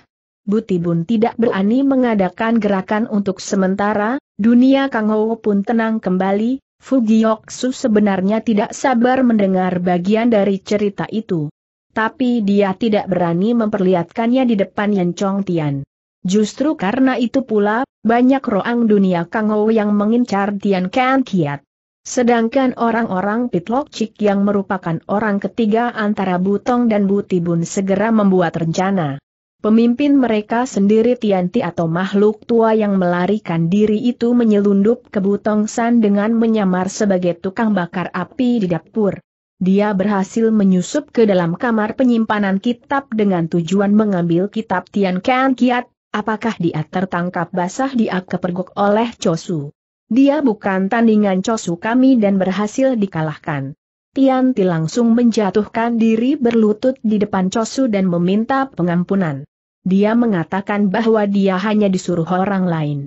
Speaker 1: Butibun tidak berani mengadakan gerakan untuk sementara, dunia Kang Ho pun tenang kembali, Fugioksu sebenarnya tidak sabar mendengar bagian dari cerita itu tapi dia tidak berani memperlihatkannya di depan Yen Chong Tian. Justru karena itu pula, banyak roang dunia Kang Ou yang mengincar Tian Kang Kiat. Sedangkan orang-orang Pitlok Cik yang merupakan orang ketiga antara Butong dan Butibun segera membuat rencana. Pemimpin mereka sendiri Tianti atau makhluk tua yang melarikan diri itu menyelundup ke Butong San dengan menyamar sebagai tukang bakar api di dapur dia berhasil menyusup ke dalam kamar penyimpanan kitab dengan tujuan mengambil kitab Tian Kian Kiat, apakah dia tertangkap basah dia kepergok oleh Chosu. Dia bukan tandingan Chosu kami dan berhasil dikalahkan. Tian Ti langsung menjatuhkan diri berlutut di depan Chosu dan meminta pengampunan. Dia mengatakan bahwa dia hanya disuruh orang lain.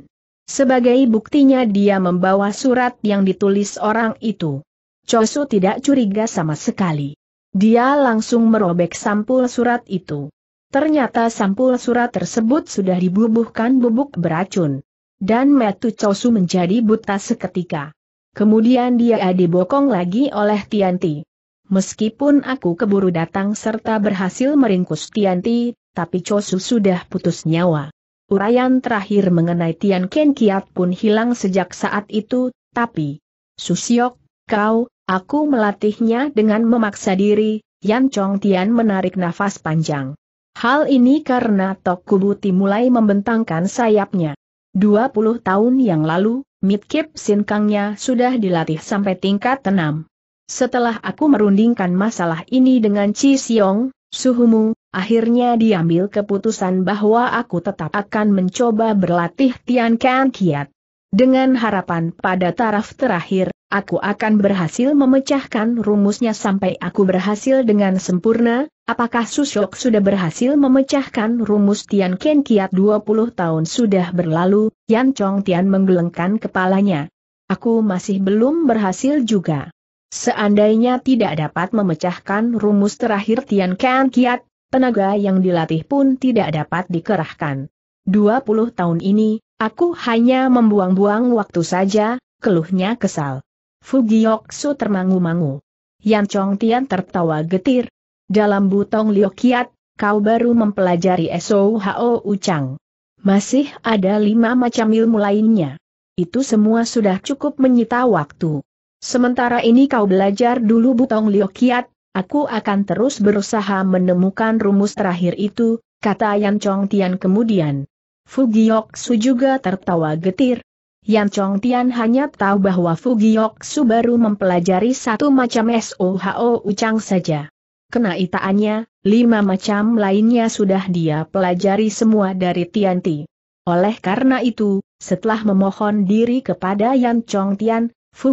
Speaker 1: Sebagai buktinya dia membawa surat yang ditulis orang itu. Chosu tidak curiga sama sekali. Dia langsung merobek sampul surat itu. Ternyata sampul surat tersebut sudah dibubuhkan bubuk beracun. Dan Metu Chosu menjadi buta seketika. Kemudian dia dibokong lagi oleh Tianti. Meskipun aku keburu datang serta berhasil meringkus Tianti, tapi Chosu sudah putus nyawa. Uraian terakhir mengenai Tian Ken Kiat pun hilang sejak saat itu, tapi... Susiok, kau, Aku melatihnya dengan memaksa diri, Yan Chong Tian menarik nafas panjang. Hal ini karena Tok Kubuti mulai membentangkan sayapnya. 20 tahun yang lalu, midkip sinkangnya sudah dilatih sampai tingkat 6. Setelah aku merundingkan masalah ini dengan Chi Siong, suhumu, akhirnya diambil keputusan bahwa aku tetap akan mencoba berlatih Tian Kan Kiat. Dengan harapan pada taraf terakhir, aku akan berhasil memecahkan rumusnya sampai aku berhasil dengan sempurna, apakah Susok sudah berhasil memecahkan rumus Tian Ken Kiat 20 tahun sudah berlalu, Yan Chong Tian menggelengkan kepalanya. Aku masih belum berhasil juga. Seandainya tidak dapat memecahkan rumus terakhir Tian Ken Kiat, tenaga yang dilatih pun tidak dapat dikerahkan. 20 tahun ini, aku hanya membuang-buang waktu saja, keluhnya kesal. Fugiyoksu termangu-mangu. Yan Chong Tian tertawa getir. Dalam butong Liokiat, kau baru mempelajari SOHO Ucang. Masih ada lima macam ilmu lainnya. Itu semua sudah cukup menyita waktu. Sementara ini kau belajar dulu butong Liokiat, aku akan terus berusaha menemukan rumus terakhir itu, kata Yan Chong Tian kemudian. Fugiyok juga tertawa getir, Yan Chong Tian hanya tahu bahwa Su baru mempelajari satu macam SOHO Ucang saja. Kena itaannya, lima macam lainnya sudah dia pelajari semua dari Tianti. Oleh karena itu, setelah memohon diri kepada Yan Chong Tian, Su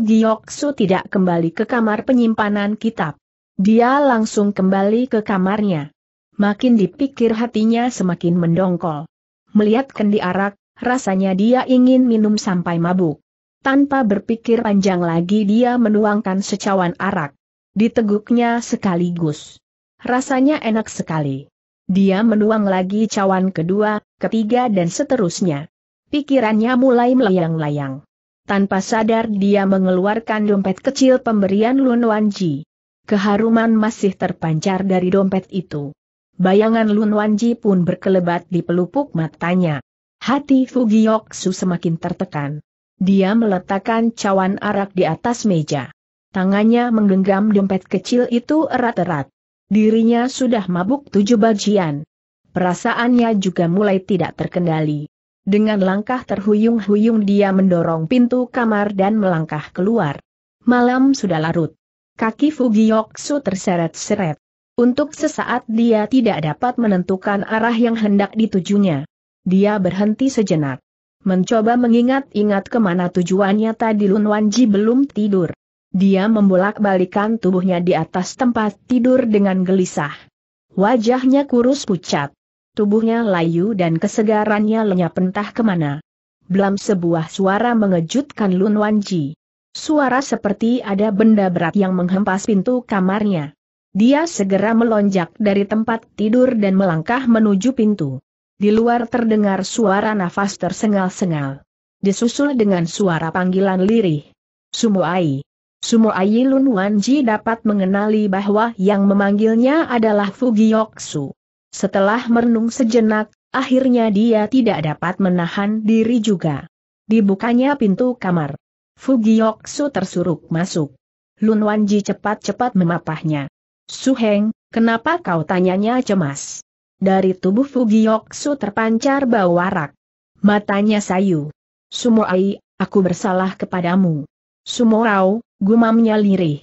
Speaker 1: tidak kembali ke kamar penyimpanan kitab. Dia langsung kembali ke kamarnya. Makin dipikir hatinya semakin mendongkol. Melihat kendi arak, rasanya dia ingin minum sampai mabuk. Tanpa berpikir panjang lagi dia menuangkan secawan arak. Diteguknya sekaligus. Rasanya enak sekali. Dia menuang lagi cawan kedua, ketiga dan seterusnya. Pikirannya mulai melayang-layang. Tanpa sadar dia mengeluarkan dompet kecil pemberian Lun Wanji. Keharuman masih terpancar dari dompet itu. Bayangan Lun Wanji pun berkelebat di pelupuk matanya. Hati Fugiyoksu semakin tertekan. Dia meletakkan cawan arak di atas meja. Tangannya menggenggam dompet kecil itu erat-erat. Dirinya sudah mabuk tujuh bagian. Perasaannya juga mulai tidak terkendali. Dengan langkah terhuyung-huyung dia mendorong pintu kamar dan melangkah keluar. Malam sudah larut. Kaki Fugiyoksu terseret-seret. Untuk sesaat dia tidak dapat menentukan arah yang hendak ditujunya. Dia berhenti sejenak. Mencoba mengingat-ingat kemana tujuannya tadi Lun Wanji belum tidur. Dia membolak-balikan tubuhnya di atas tempat tidur dengan gelisah. Wajahnya kurus pucat. Tubuhnya layu dan kesegarannya lenyap entah kemana. Belum sebuah suara mengejutkan Lun Wanji. Suara seperti ada benda berat yang menghempas pintu kamarnya. Dia segera melonjak dari tempat tidur dan melangkah menuju pintu. Di luar terdengar suara nafas tersengal-sengal. Disusul dengan suara panggilan lirih. Sumuai. Sumuai Lun Wanji dapat mengenali bahwa yang memanggilnya adalah Fugioksu. Setelah merenung sejenak, akhirnya dia tidak dapat menahan diri juga. Dibukanya pintu kamar. Fugioksu tersuruk masuk. Lun Wanji cepat-cepat memapahnya. Suheng, kenapa kau tanyanya cemas? Dari tubuh Fugiyoksu terpancar bau warak. Matanya sayu. Sumoai, aku bersalah kepadamu. Sumorau, gumamnya lirih.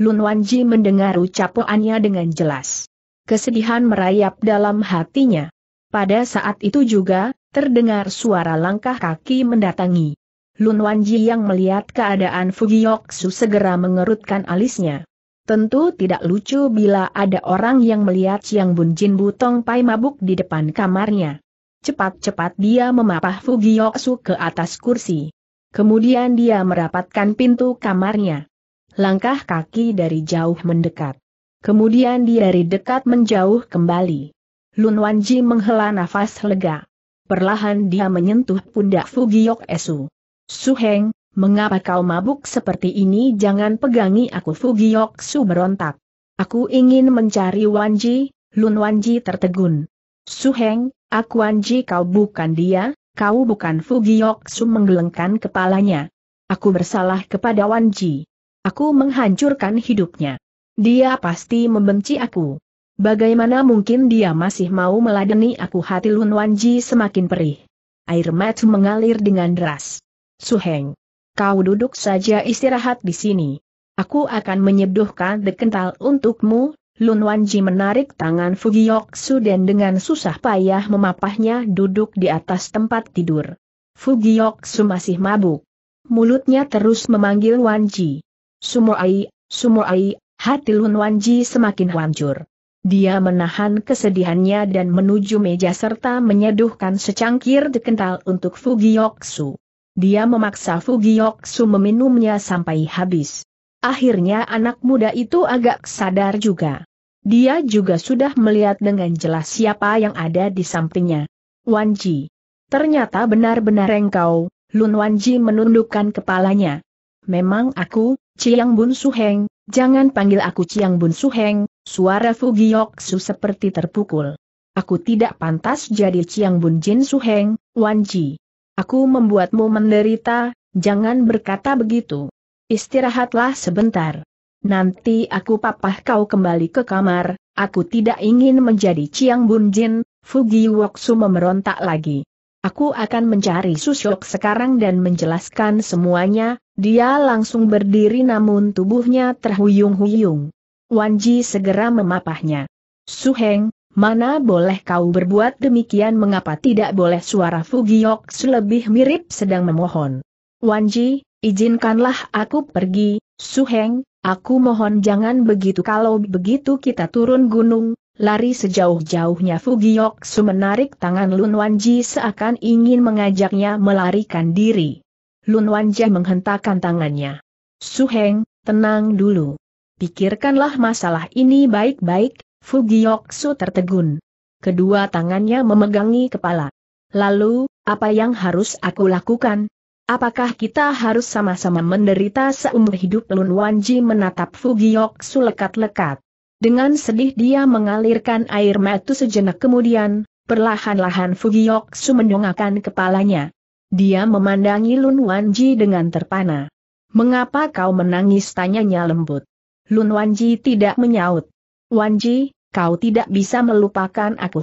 Speaker 1: Lun Wanji mendengar ucapannya dengan jelas. Kesedihan merayap dalam hatinya. Pada saat itu juga, terdengar suara langkah kaki mendatangi. Lun Wanji yang melihat keadaan Fugiyoksu segera mengerutkan alisnya. Tentu tidak lucu bila ada orang yang melihat Chiang Bun Jin Butong Pai mabuk di depan kamarnya. Cepat-cepat dia memapah Fugiyoksu ke atas kursi. Kemudian dia merapatkan pintu kamarnya. Langkah kaki dari jauh mendekat. Kemudian dia dari dekat menjauh kembali. Lun Wanji menghela nafas lega. Perlahan dia menyentuh pundak Fugiyok Esu. Suheng, mengapa kau mabuk seperti ini jangan pegangi aku Fugiok Su berontak. Aku ingin mencari Wanji, Lun Wanji tertegun. Suheng, aku Wanji kau bukan dia, kau bukan Fugiok Su menggelengkan kepalanya. Aku bersalah kepada Wanji. Aku menghancurkan hidupnya. Dia pasti membenci aku. Bagaimana mungkin dia masih mau meladeni aku hati Lun Wanji semakin perih. Air mata mengalir dengan deras. Suheng. Kau duduk saja istirahat di sini. Aku akan menyeduhkan dekental untukmu, Lun Wanji menarik tangan Fugiyoksu dan dengan susah payah memapahnya duduk di atas tempat tidur. Fugiyoksu masih mabuk. Mulutnya terus memanggil Wanji. Sumoai, Sumoai, hati Lun Wanji semakin hancur. Dia menahan kesedihannya dan menuju meja serta menyeduhkan secangkir dekental untuk Fugiyoksu. Dia memaksa Fugiyoksu meminumnya sampai habis. Akhirnya anak muda itu agak sadar juga. Dia juga sudah melihat dengan jelas siapa yang ada di sampingnya. Wanji. Ternyata benar-benar engkau, Lun Wanji menundukkan kepalanya. Memang aku, Ciang Bun Suheng, jangan panggil aku Ciang Bun Suheng, suara Fugiyoksu seperti terpukul. Aku tidak pantas jadi Ciang Bun Jin Suheng, Wanji. Aku membuatmu menderita, jangan berkata begitu. Istirahatlah sebentar. Nanti aku papah kau kembali ke kamar, aku tidak ingin menjadi ciang bunjin. Jin, Fugi Woksu memerontak lagi. Aku akan mencari Susyok sekarang dan menjelaskan semuanya, dia langsung berdiri namun tubuhnya terhuyung-huyung. Wanji segera memapahnya. Suheng, Mana boleh kau berbuat demikian mengapa tidak boleh suara Fugiok lebih mirip sedang memohon. Wanji, izinkanlah aku pergi, Suheng, aku mohon jangan begitu kalau begitu kita turun gunung, lari sejauh-jauhnya Fugiok menarik tangan Lun Wanji seakan ingin mengajaknya melarikan diri. Lun Wanji menghentakkan tangannya. Suheng, tenang dulu. Pikirkanlah masalah ini baik-baik, Fugioksu tertegun. Kedua tangannya memegangi kepala. Lalu, apa yang harus aku lakukan? Apakah kita harus sama-sama menderita seumur hidup Lun Wanji menatap Fugioksu lekat-lekat? Dengan sedih dia mengalirkan air mata sejenak kemudian, perlahan-lahan Fugioksu mendongakkan kepalanya. Dia memandangi Lun Wanji dengan terpana. Mengapa kau menangis tanyanya lembut? Lun Wanji tidak menyaut. Wanji, kau tidak bisa melupakan aku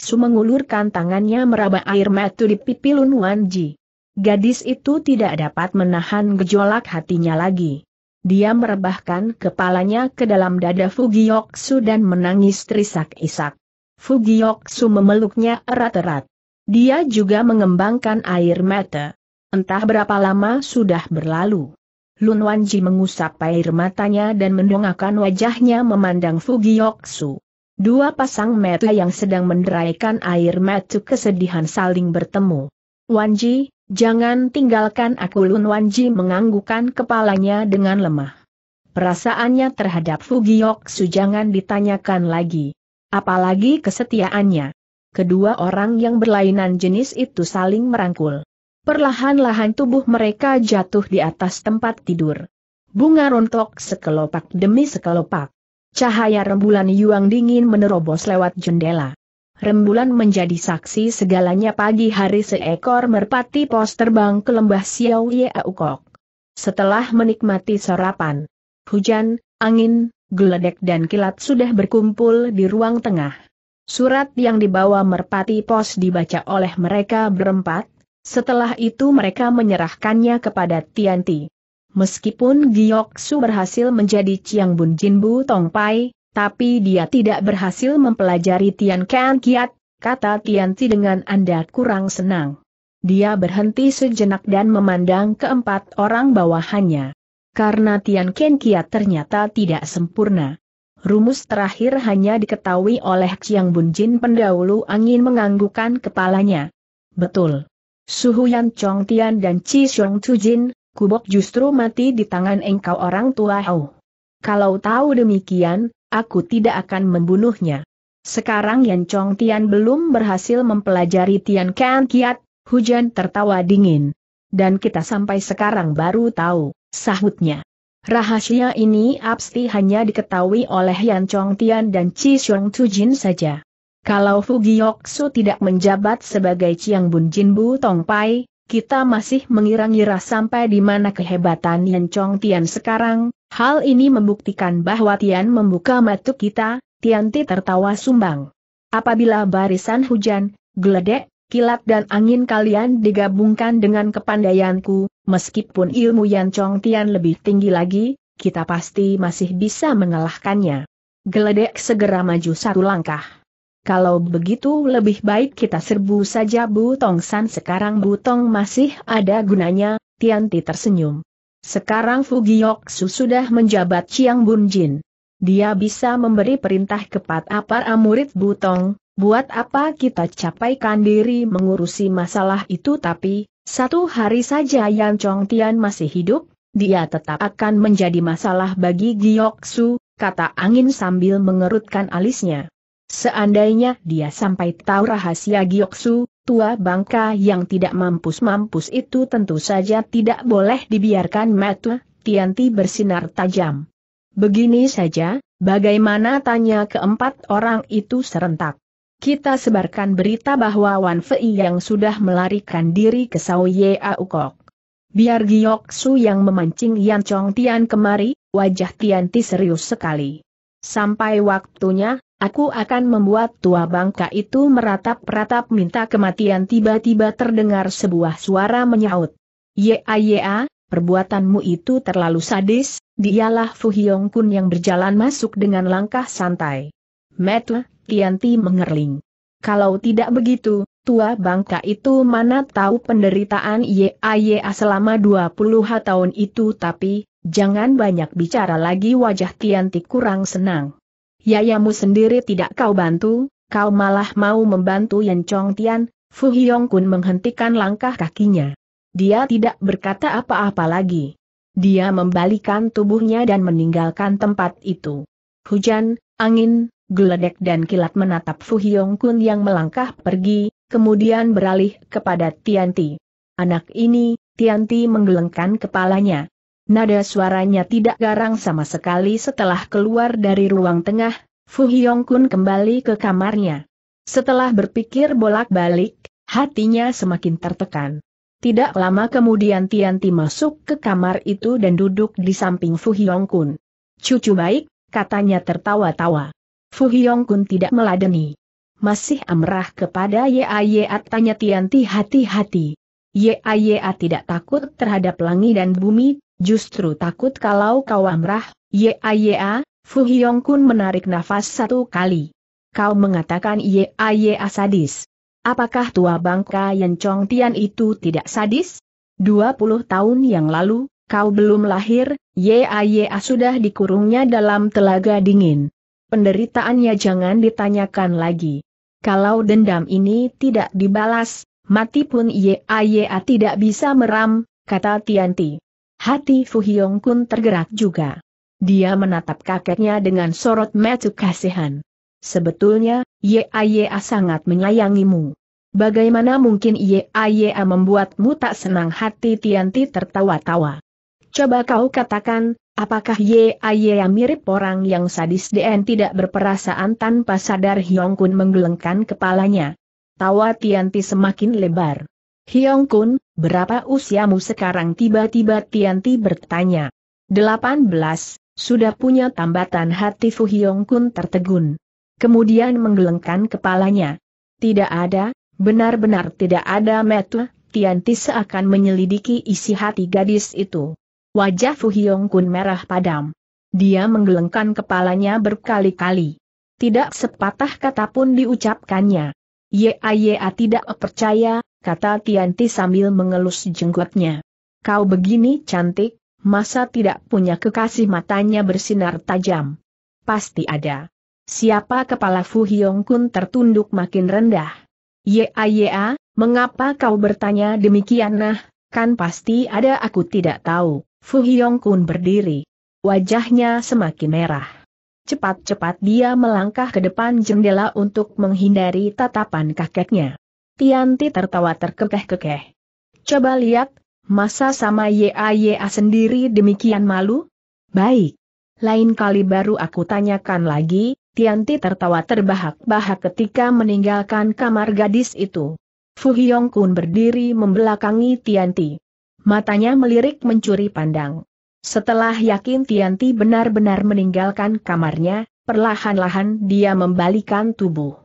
Speaker 1: Su mengulurkan tangannya meraba air mata di pipi Lun Wanji. Gadis itu tidak dapat menahan gejolak hatinya lagi. Dia merebahkan kepalanya ke dalam dada Su dan menangis terisak-isak. Su memeluknya erat-erat. Dia juga mengembangkan air mata. Entah berapa lama sudah berlalu. Lun Wanji mengusap air matanya dan mendongakkan wajahnya memandang Fugiyoksu. Dua pasang mata yang sedang menderaikan air mata kesedihan saling bertemu. Wanji, jangan tinggalkan aku Lun Wanji menganggukkan kepalanya dengan lemah. Perasaannya terhadap Fugiyoksu jangan ditanyakan lagi. Apalagi kesetiaannya. Kedua orang yang berlainan jenis itu saling merangkul. Perlahan-lahan tubuh mereka jatuh di atas tempat tidur. Bunga rontok sekelopak demi sekelopak. Cahaya rembulan yuang dingin menerobos lewat jendela. Rembulan menjadi saksi segalanya pagi hari seekor merpati pos terbang ke lembah Xiao Yeaukok. Setelah menikmati sarapan, hujan, angin, geledek dan kilat sudah berkumpul di ruang tengah. Surat yang dibawa merpati pos dibaca oleh mereka berempat, setelah itu mereka menyerahkannya kepada Tianti. Meskipun Giok Su berhasil menjadi Chiang Bun Jin Bu Tong Pai, tapi dia tidak berhasil mempelajari Tian Kan Kiat, kata Tianti dengan Anda kurang senang. Dia berhenti sejenak dan memandang keempat orang bawahannya. Karena Tian Ken Kiat ternyata tidak sempurna. Rumus terakhir hanya diketahui oleh Chiang Jin pendahulu angin menganggukan kepalanya. Betul. Suhu Yan Chong Tian dan Chi Xiong Jin, Kubok justru mati di tangan engkau orang tua Hao. Kalau tahu demikian, aku tidak akan membunuhnya. Sekarang Yan Chong Tian belum berhasil mempelajari Tian Kan Kiat, hujan tertawa dingin. Dan kita sampai sekarang baru tahu, sahutnya. Rahasia ini absti hanya diketahui oleh Yan Chong Tian dan Chi Xiong Jin saja. Kalau Fugioksu tidak menjabat sebagai Chiang Bun Jin Bu kita masih mengira-ngira sampai di mana kehebatan Yan Chong Tian sekarang, hal ini membuktikan bahwa Tian membuka mata kita, Tian Ti tertawa sumbang. Apabila barisan hujan, geledek, kilat dan angin kalian digabungkan dengan kepandaianku, meskipun ilmu Yan Chong Tian lebih tinggi lagi, kita pasti masih bisa mengalahkannya. Geledek segera maju satu langkah. Kalau begitu lebih baik kita serbu saja Butong San sekarang Bu Tong masih ada gunanya, Tianti tersenyum. Sekarang Fugioksu sudah menjabat Chiang Jin, Dia bisa memberi perintah kepada apar amurid Tong. buat apa kita capaikan diri mengurusi masalah itu tapi, satu hari saja Yan Chong Tian masih hidup, dia tetap akan menjadi masalah bagi Su, kata angin sambil mengerutkan alisnya. Seandainya dia sampai tahu rahasia Gioksu, tua bangka yang tidak mampus-mampus itu tentu saja tidak boleh dibiarkan mati. Tianti bersinar tajam. Begini saja, bagaimana tanya keempat orang itu serentak. Kita sebarkan berita bahwa Wan Fei yang sudah melarikan diri ke Ye Aukok. Biar Gioksu yang memancing Yan Chong Tian kemari, wajah Tianti serius sekali. Sampai waktunya, Aku akan membuat tua bangka itu meratap-ratap minta kematian tiba-tiba terdengar sebuah suara menyaut. Ya ya, perbuatanmu itu terlalu sadis, dialah Fu Hyong Kun yang berjalan masuk dengan langkah santai. Metu, Tianti mengerling. Kalau tidak begitu, tua bangka itu mana tahu penderitaan Ya, ya selama 20 tahun itu tapi, jangan banyak bicara lagi wajah Tianti kurang senang. Yayamu sendiri tidak kau bantu, kau malah mau membantu Yan Chong Tian, Fu Hiong Kun menghentikan langkah kakinya. Dia tidak berkata apa-apa lagi. Dia membalikan tubuhnya dan meninggalkan tempat itu. Hujan, angin, geledek dan kilat menatap Fu Hiong Kun yang melangkah pergi, kemudian beralih kepada Tianti. Anak ini, Tianti menggelengkan kepalanya. Nada suaranya tidak garang sama sekali setelah keluar dari ruang tengah, Fu Hyong Kun kembali ke kamarnya. Setelah berpikir bolak-balik, hatinya semakin tertekan. Tidak lama kemudian Tianti masuk ke kamar itu dan duduk di samping Fu Hyong Kun. Cucu baik, katanya tertawa-tawa. Fu Hyong Kun tidak meladeni. Masih amrah kepada Yaya tanya Tianti hati-hati. Yaya tidak takut terhadap langit dan bumi, Justru takut kalau kau amrah, ya ya, Fu Hiong Kun menarik nafas satu kali. Kau mengatakan ya ya sadis. Apakah tua bangka yang Chong Tian itu tidak sadis? 20 tahun yang lalu, kau belum lahir, ya sudah dikurungnya dalam telaga dingin. Penderitaannya jangan ditanyakan lagi. Kalau dendam ini tidak dibalas, mati pun ya tidak bisa meram, kata Tianti. Hati Fu Hyong Kun tergerak juga. Dia menatap kakeknya dengan sorot mata kasihan. Sebetulnya, Ye Yaya sangat menyayangimu. Bagaimana mungkin Ye Yaya membuatmu tak senang hati Tianti tertawa-tawa? Coba kau katakan, apakah Ye Yaya mirip orang yang sadis dan tidak berperasaan tanpa sadar Hyong Kun menggelengkan kepalanya? Tawa Tianti semakin lebar. Hyong Kun, berapa usiamu sekarang tiba-tiba Tianti bertanya. 18, sudah punya tambatan hati Fu Hyong Kun tertegun. Kemudian menggelengkan kepalanya. Tidak ada, benar-benar tidak ada metu, Tianti seakan menyelidiki isi hati gadis itu. Wajah Fu Hyong Kun merah padam. Dia menggelengkan kepalanya berkali-kali. Tidak sepatah kata pun diucapkannya. Yaya tidak percaya, kata Tianti sambil mengelus jenggotnya. Kau begini cantik, masa tidak punya kekasih matanya bersinar tajam? Pasti ada. Siapa kepala Fu Hyong Kun tertunduk makin rendah? Ya ya, mengapa kau bertanya demikian nah, kan pasti ada aku tidak tahu. Fu Hyong Kun berdiri. Wajahnya semakin merah. Cepat-cepat dia melangkah ke depan jendela untuk menghindari tatapan kakeknya. Tianti tertawa terkekeh-kekeh. Coba lihat, masa sama YAYA sendiri demikian malu? Baik. Lain kali baru aku tanyakan lagi, Tianti tertawa terbahak-bahak ketika meninggalkan kamar gadis itu. Fu Hyong Kun berdiri membelakangi Tianti. Matanya melirik mencuri pandang. Setelah yakin Tianti benar-benar meninggalkan kamarnya, perlahan-lahan dia membalikan tubuh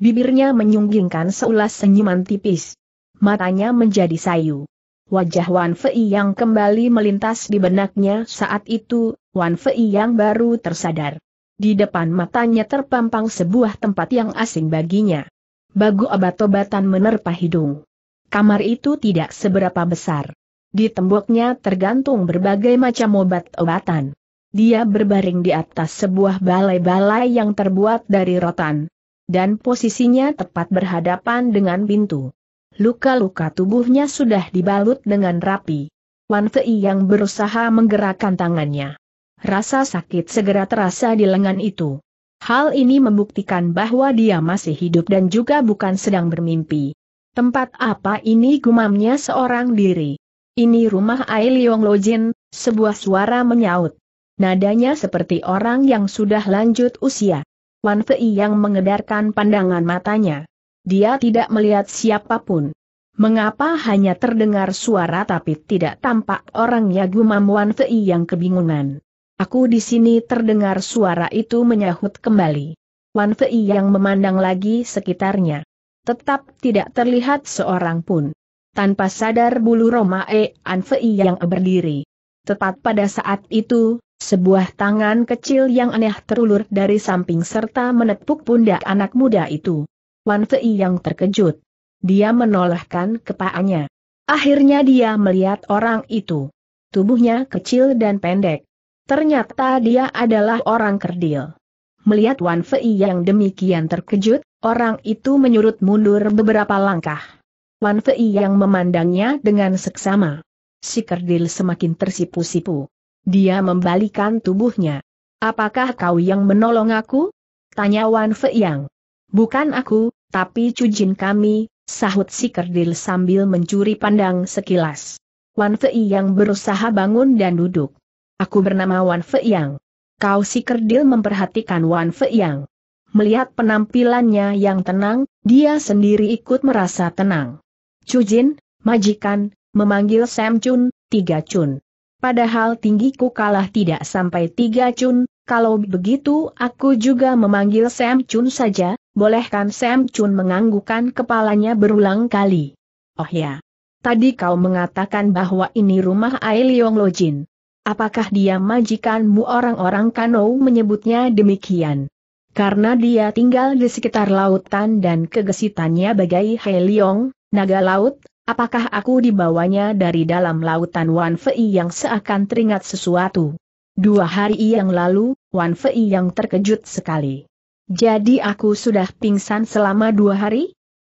Speaker 1: bibirnya menyunggingkan seulas senyuman tipis. Matanya menjadi sayu. Wajah Wan Fei yang kembali melintas di benaknya saat itu, Wan Fei yang baru tersadar. Di depan matanya terpampang sebuah tempat yang asing baginya. Bagu obat-obatan menerpa hidung. Kamar itu tidak seberapa besar. Di temboknya tergantung berbagai macam obat-obatan. Dia berbaring di atas sebuah balai-balai yang terbuat dari rotan, dan posisinya tepat berhadapan dengan pintu. Luka-luka tubuhnya sudah dibalut dengan rapi. Wan Fei yang berusaha menggerakkan tangannya. Rasa sakit segera terasa di lengan itu. Hal ini membuktikan bahwa dia masih hidup dan juga bukan sedang bermimpi. Tempat apa ini gumamnya seorang diri. Ini rumah Ai Lo Jin. sebuah suara menyaut. Nadanya seperti orang yang sudah lanjut usia. Wan Fei yang mengedarkan pandangan matanya. Dia tidak melihat siapapun. Mengapa hanya terdengar suara tapi tidak tampak orang ya gumam Wan Fei yang kebingungan. Aku di sini terdengar suara itu menyahut kembali. Wan Fei yang memandang lagi sekitarnya. Tetap tidak terlihat seorang pun. Tanpa sadar bulu Romae An Fei yang berdiri. Tepat pada saat itu, sebuah tangan kecil yang aneh terulur dari samping serta menepuk pundak anak muda itu. Wan Fei yang terkejut. Dia menolehkan kepalanya. Akhirnya dia melihat orang itu. Tubuhnya kecil dan pendek. Ternyata dia adalah orang kerdil. Melihat Wan Fei yang demikian terkejut, orang itu menyurut mundur beberapa langkah. Wan Fei yang memandangnya dengan seksama. Si kerdil semakin tersipu-sipu. Dia membalikan tubuhnya. Apakah kau yang menolong aku? Tanya Wan Fei Yang. Bukan aku, tapi cujin kami, sahut si kerdil sambil mencuri pandang sekilas. Wan Fei Yang berusaha bangun dan duduk. Aku bernama Wan Fei Yang. Kau si kerdil memperhatikan Wan Fei Yang. Melihat penampilannya yang tenang, dia sendiri ikut merasa tenang. Cujin, majikan, memanggil Sam Chun, tiga Chun. Padahal tinggiku kalah tidak sampai tiga cun, kalau begitu aku juga memanggil Sam Chun saja, bolehkan Sam Chun menganggukan kepalanya berulang kali. Oh ya. Tadi kau mengatakan bahwa ini rumah Ailiong Lojin. Apakah dia majikanmu orang-orang Kano menyebutnya demikian? Karena dia tinggal di sekitar lautan dan kegesitannya bagai Hailiong, naga laut, Apakah aku dibawanya dari dalam lautan Wan Fei yang seakan teringat sesuatu? Dua hari yang lalu, Wan Fei yang terkejut sekali. Jadi aku sudah pingsan selama dua hari?